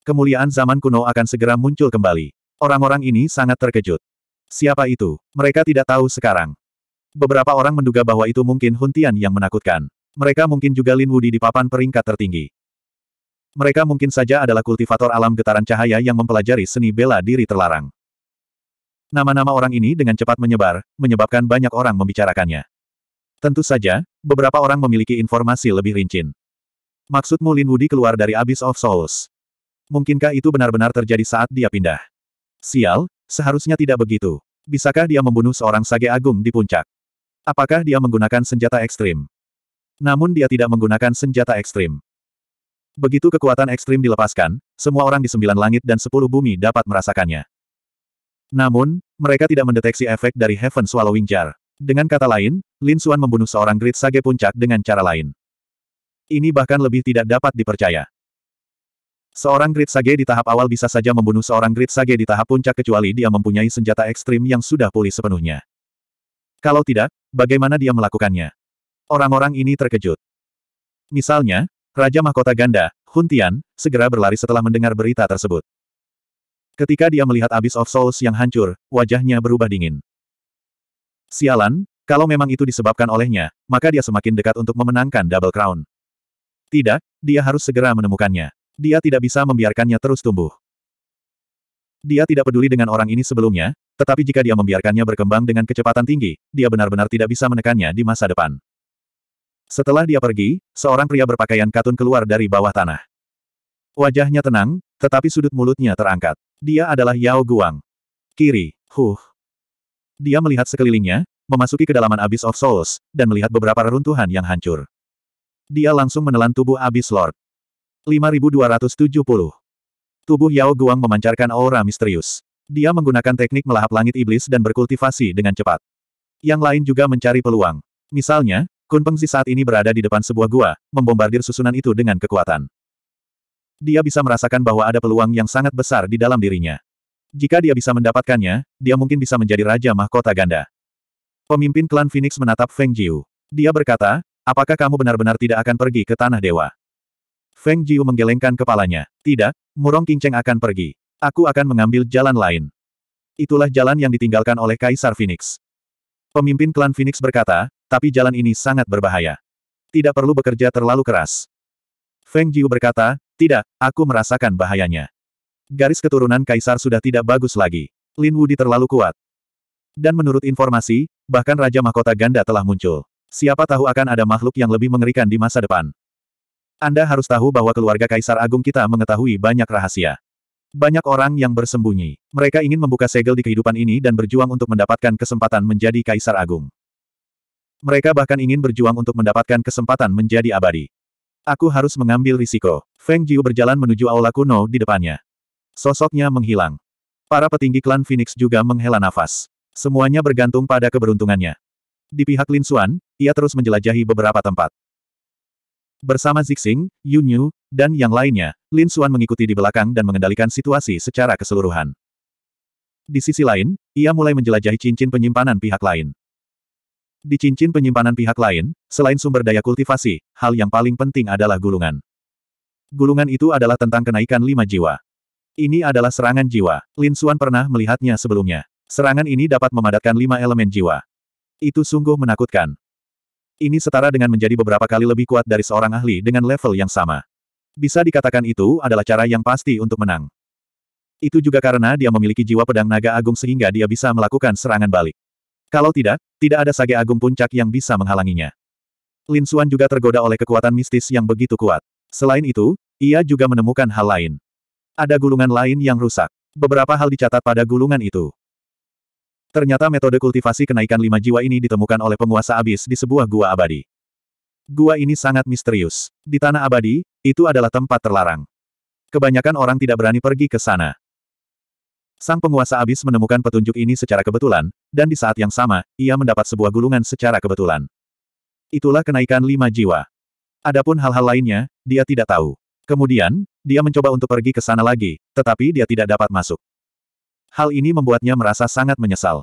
Kemuliaan zaman kuno akan segera muncul kembali. Orang-orang ini sangat terkejut. Siapa itu? Mereka tidak tahu sekarang. Beberapa orang menduga bahwa itu mungkin Huntian yang menakutkan. Mereka mungkin juga Lin Wudi di papan peringkat tertinggi. Mereka mungkin saja adalah kultivator alam getaran cahaya yang mempelajari seni bela diri terlarang. Nama-nama orang ini dengan cepat menyebar, menyebabkan banyak orang membicarakannya. Tentu saja, beberapa orang memiliki informasi lebih rinci. Maksudmu Lin Wudi keluar dari Abyss of Souls? Mungkinkah itu benar-benar terjadi saat dia pindah? Sial, seharusnya tidak begitu. Bisakah dia membunuh seorang sage agung di puncak? Apakah dia menggunakan senjata ekstrim? Namun dia tidak menggunakan senjata ekstrim. Begitu kekuatan ekstrim dilepaskan, semua orang di sembilan langit dan sepuluh bumi dapat merasakannya. Namun, mereka tidak mendeteksi efek dari Heaven Swallowing Jar. Dengan kata lain, Lin Xuan membunuh seorang Great Sage Puncak dengan cara lain. Ini bahkan lebih tidak dapat dipercaya. Seorang grit Sage di tahap awal bisa saja membunuh seorang grit Sage di tahap puncak kecuali dia mempunyai senjata ekstrim yang sudah pulih sepenuhnya. Kalau tidak, bagaimana dia melakukannya? Orang-orang ini terkejut. Misalnya, Raja Mahkota Ganda, Hun Tian, segera berlari setelah mendengar berita tersebut. Ketika dia melihat Abyss of Souls yang hancur, wajahnya berubah dingin. Sialan, kalau memang itu disebabkan olehnya, maka dia semakin dekat untuk memenangkan Double Crown. Tidak, dia harus segera menemukannya. Dia tidak bisa membiarkannya terus tumbuh. Dia tidak peduli dengan orang ini sebelumnya, tetapi jika dia membiarkannya berkembang dengan kecepatan tinggi, dia benar-benar tidak bisa menekannya di masa depan. Setelah dia pergi, seorang pria berpakaian katun keluar dari bawah tanah. Wajahnya tenang, tetapi sudut mulutnya terangkat. Dia adalah Yao Guang. Kiri, huh. Dia melihat sekelilingnya, memasuki kedalaman Abyss of Souls, dan melihat beberapa reruntuhan yang hancur. Dia langsung menelan tubuh Abyss Lord. 5270. Tubuh Yao Guang memancarkan aura misterius. Dia menggunakan teknik melahap langit iblis dan berkultivasi dengan cepat. Yang lain juga mencari peluang. Misalnya, Kun Pengzi saat ini berada di depan sebuah gua, membombardir susunan itu dengan kekuatan. Dia bisa merasakan bahwa ada peluang yang sangat besar di dalam dirinya. Jika dia bisa mendapatkannya, dia mungkin bisa menjadi Raja Mahkota Ganda. Pemimpin klan Phoenix menatap Feng Jiu. Dia berkata, Apakah kamu benar-benar tidak akan pergi ke Tanah Dewa? Feng Jiu menggelengkan kepalanya. Tidak, Murong Qingcheng akan pergi. Aku akan mengambil jalan lain. Itulah jalan yang ditinggalkan oleh Kaisar Phoenix. Pemimpin klan Phoenix berkata, tapi jalan ini sangat berbahaya. Tidak perlu bekerja terlalu keras. Feng Jiu berkata, tidak, aku merasakan bahayanya. Garis keturunan Kaisar sudah tidak bagus lagi. Lin Wudi terlalu kuat. Dan menurut informasi, bahkan Raja Mahkota Ganda telah muncul. Siapa tahu akan ada makhluk yang lebih mengerikan di masa depan. Anda harus tahu bahwa keluarga Kaisar Agung kita mengetahui banyak rahasia. Banyak orang yang bersembunyi. Mereka ingin membuka segel di kehidupan ini dan berjuang untuk mendapatkan kesempatan menjadi Kaisar Agung. Mereka bahkan ingin berjuang untuk mendapatkan kesempatan menjadi abadi. Aku harus mengambil risiko. Feng Jiu berjalan menuju aula kuno di depannya. Sosoknya menghilang. Para petinggi klan Phoenix juga menghela nafas. Semuanya bergantung pada keberuntungannya. Di pihak Lin Xuan, ia terus menjelajahi beberapa tempat. Bersama Zixing, Yu dan yang lainnya, Lin Xuan mengikuti di belakang dan mengendalikan situasi secara keseluruhan. Di sisi lain, ia mulai menjelajahi cincin penyimpanan pihak lain. Di cincin penyimpanan pihak lain, selain sumber daya kultivasi, hal yang paling penting adalah gulungan. Gulungan itu adalah tentang kenaikan lima jiwa. Ini adalah serangan jiwa. Lin Xuan pernah melihatnya sebelumnya. Serangan ini dapat memadatkan lima elemen jiwa. Itu sungguh menakutkan. Ini setara dengan menjadi beberapa kali lebih kuat dari seorang ahli dengan level yang sama. Bisa dikatakan itu adalah cara yang pasti untuk menang. Itu juga karena dia memiliki jiwa pedang naga agung sehingga dia bisa melakukan serangan balik. Kalau tidak, tidak ada sage agung puncak yang bisa menghalanginya. Lin Xuan juga tergoda oleh kekuatan mistis yang begitu kuat. Selain itu, ia juga menemukan hal lain. Ada gulungan lain yang rusak. Beberapa hal dicatat pada gulungan itu. Ternyata metode kultivasi kenaikan lima jiwa ini ditemukan oleh penguasa abis di sebuah gua abadi. Gua ini sangat misterius. Di tanah abadi, itu adalah tempat terlarang. Kebanyakan orang tidak berani pergi ke sana. Sang penguasa abis menemukan petunjuk ini secara kebetulan, dan di saat yang sama, ia mendapat sebuah gulungan secara kebetulan. Itulah kenaikan lima jiwa. Adapun hal-hal lainnya, dia tidak tahu. Kemudian, dia mencoba untuk pergi ke sana lagi, tetapi dia tidak dapat masuk. Hal ini membuatnya merasa sangat menyesal.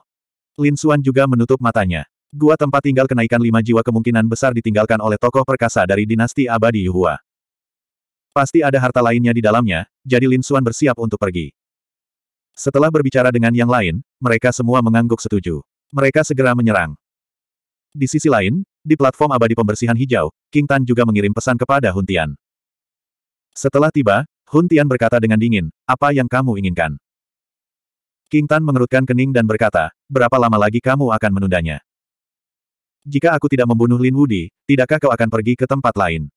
Lin Xuan juga menutup matanya. Gua tempat tinggal kenaikan lima jiwa kemungkinan besar ditinggalkan oleh tokoh perkasa dari dinasti abadi Yuhua. Pasti ada harta lainnya di dalamnya, jadi Lin Xuan bersiap untuk pergi. Setelah berbicara dengan yang lain, mereka semua mengangguk setuju. Mereka segera menyerang. Di sisi lain, di platform abadi pembersihan hijau, King Tan juga mengirim pesan kepada Huntian. Setelah tiba, Huntian berkata dengan dingin, apa yang kamu inginkan? King Tan mengerutkan kening dan berkata, berapa lama lagi kamu akan menundanya? Jika aku tidak membunuh Lin Wudi, tidakkah kau akan pergi ke tempat lain?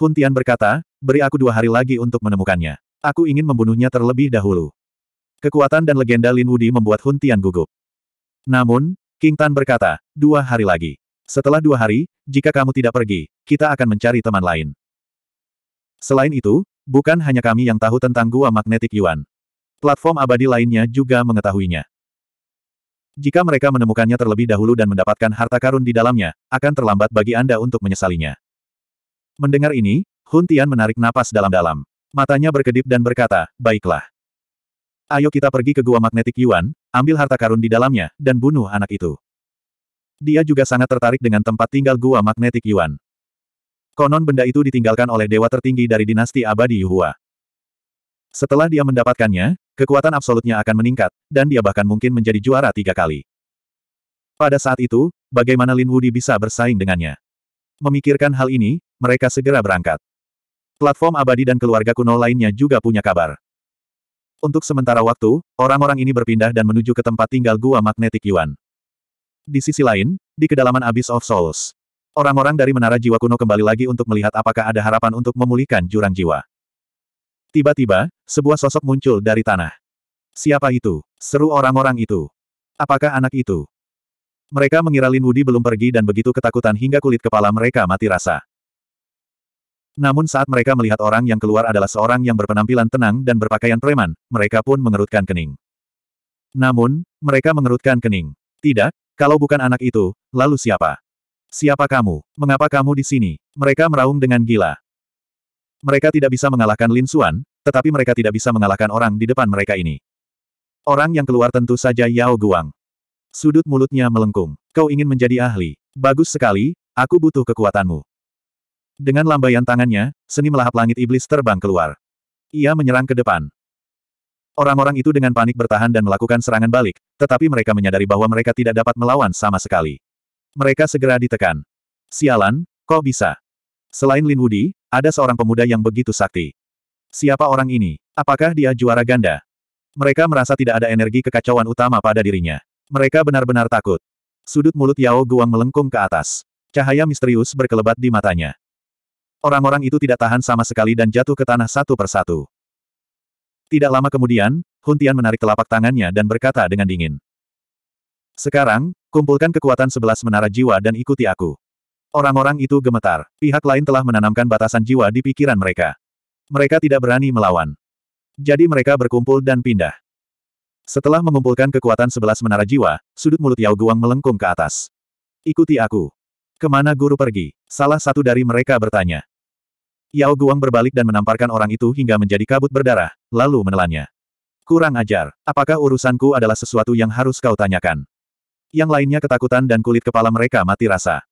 Hun Tian berkata, beri aku dua hari lagi untuk menemukannya. Aku ingin membunuhnya terlebih dahulu. Kekuatan dan legenda Lin Wudi membuat Hun Tian gugup. Namun, King Tan berkata, dua hari lagi. Setelah dua hari, jika kamu tidak pergi, kita akan mencari teman lain. Selain itu, bukan hanya kami yang tahu tentang gua magnetik Yuan. Platform abadi lainnya juga mengetahuinya. Jika mereka menemukannya terlebih dahulu dan mendapatkan harta karun di dalamnya, akan terlambat bagi Anda untuk menyesalinya. Mendengar ini, Hun Tian menarik napas dalam-dalam. Matanya berkedip dan berkata, baiklah. Ayo kita pergi ke gua magnetik Yuan, ambil harta karun di dalamnya, dan bunuh anak itu. Dia juga sangat tertarik dengan tempat tinggal gua magnetik Yuan. Konon benda itu ditinggalkan oleh dewa tertinggi dari dinasti abadi Yuhua. Setelah dia mendapatkannya, kekuatan absolutnya akan meningkat, dan dia bahkan mungkin menjadi juara tiga kali. Pada saat itu, bagaimana Lin Wudi bisa bersaing dengannya? Memikirkan hal ini, mereka segera berangkat. Platform abadi dan keluarga kuno lainnya juga punya kabar. Untuk sementara waktu, orang-orang ini berpindah dan menuju ke tempat tinggal gua magnetik Yuan. Di sisi lain, di kedalaman Abyss of Souls, orang-orang dari Menara Jiwa Kuno kembali lagi untuk melihat apakah ada harapan untuk memulihkan jurang jiwa. Tiba-tiba, sebuah sosok muncul dari tanah. Siapa itu? Seru orang-orang itu. Apakah anak itu? Mereka mengira Lin Wudi belum pergi dan begitu ketakutan hingga kulit kepala mereka mati rasa. Namun saat mereka melihat orang yang keluar adalah seorang yang berpenampilan tenang dan berpakaian preman, mereka pun mengerutkan kening. Namun, mereka mengerutkan kening. Tidak, kalau bukan anak itu, lalu siapa? Siapa kamu? Mengapa kamu di sini? Mereka meraung dengan gila. Mereka tidak bisa mengalahkan Lin Xuan, tetapi mereka tidak bisa mengalahkan orang di depan mereka ini. Orang yang keluar tentu saja Yao Guang. Sudut mulutnya melengkung. Kau ingin menjadi ahli. Bagus sekali, aku butuh kekuatanmu. Dengan lambaian tangannya, seni melahap langit iblis terbang keluar. Ia menyerang ke depan. Orang-orang itu dengan panik bertahan dan melakukan serangan balik, tetapi mereka menyadari bahwa mereka tidak dapat melawan sama sekali. Mereka segera ditekan. Sialan, kau bisa. Selain Lin Wudi, ada seorang pemuda yang begitu sakti. Siapa orang ini? Apakah dia juara ganda? Mereka merasa tidak ada energi kekacauan utama pada dirinya. Mereka benar-benar takut. Sudut mulut Yao Guang melengkung ke atas. Cahaya misterius berkelebat di matanya. Orang-orang itu tidak tahan sama sekali dan jatuh ke tanah satu persatu. Tidak lama kemudian, Huntian menarik telapak tangannya dan berkata dengan dingin. Sekarang, kumpulkan kekuatan sebelas menara jiwa dan ikuti aku. Orang-orang itu gemetar. Pihak lain telah menanamkan batasan jiwa di pikiran mereka. Mereka tidak berani melawan. Jadi mereka berkumpul dan pindah. Setelah mengumpulkan kekuatan sebelas menara jiwa, sudut mulut Yao Guang melengkung ke atas. Ikuti aku. Kemana guru pergi? Salah satu dari mereka bertanya. Yao Guang berbalik dan menamparkan orang itu hingga menjadi kabut berdarah, lalu menelannya. Kurang ajar, apakah urusanku adalah sesuatu yang harus kau tanyakan? Yang lainnya ketakutan dan kulit kepala mereka mati rasa.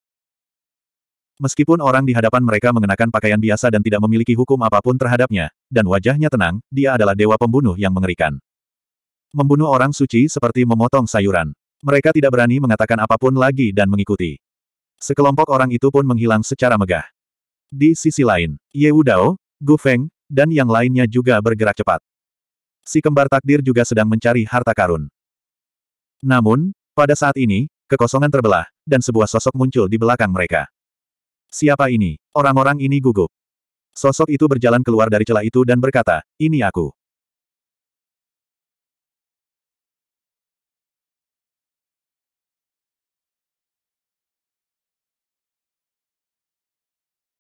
Meskipun orang di hadapan mereka mengenakan pakaian biasa dan tidak memiliki hukum apapun terhadapnya, dan wajahnya tenang, dia adalah dewa pembunuh yang mengerikan. Membunuh orang suci seperti memotong sayuran. Mereka tidak berani mengatakan apapun lagi dan mengikuti. Sekelompok orang itu pun menghilang secara megah. Di sisi lain, Ye Wudao, Gu Feng, dan yang lainnya juga bergerak cepat. Si kembar takdir juga sedang mencari harta karun. Namun, pada saat ini, kekosongan terbelah, dan sebuah sosok muncul di belakang mereka. Siapa ini? Orang-orang ini gugup. Sosok itu berjalan keluar dari celah itu dan berkata, ini aku.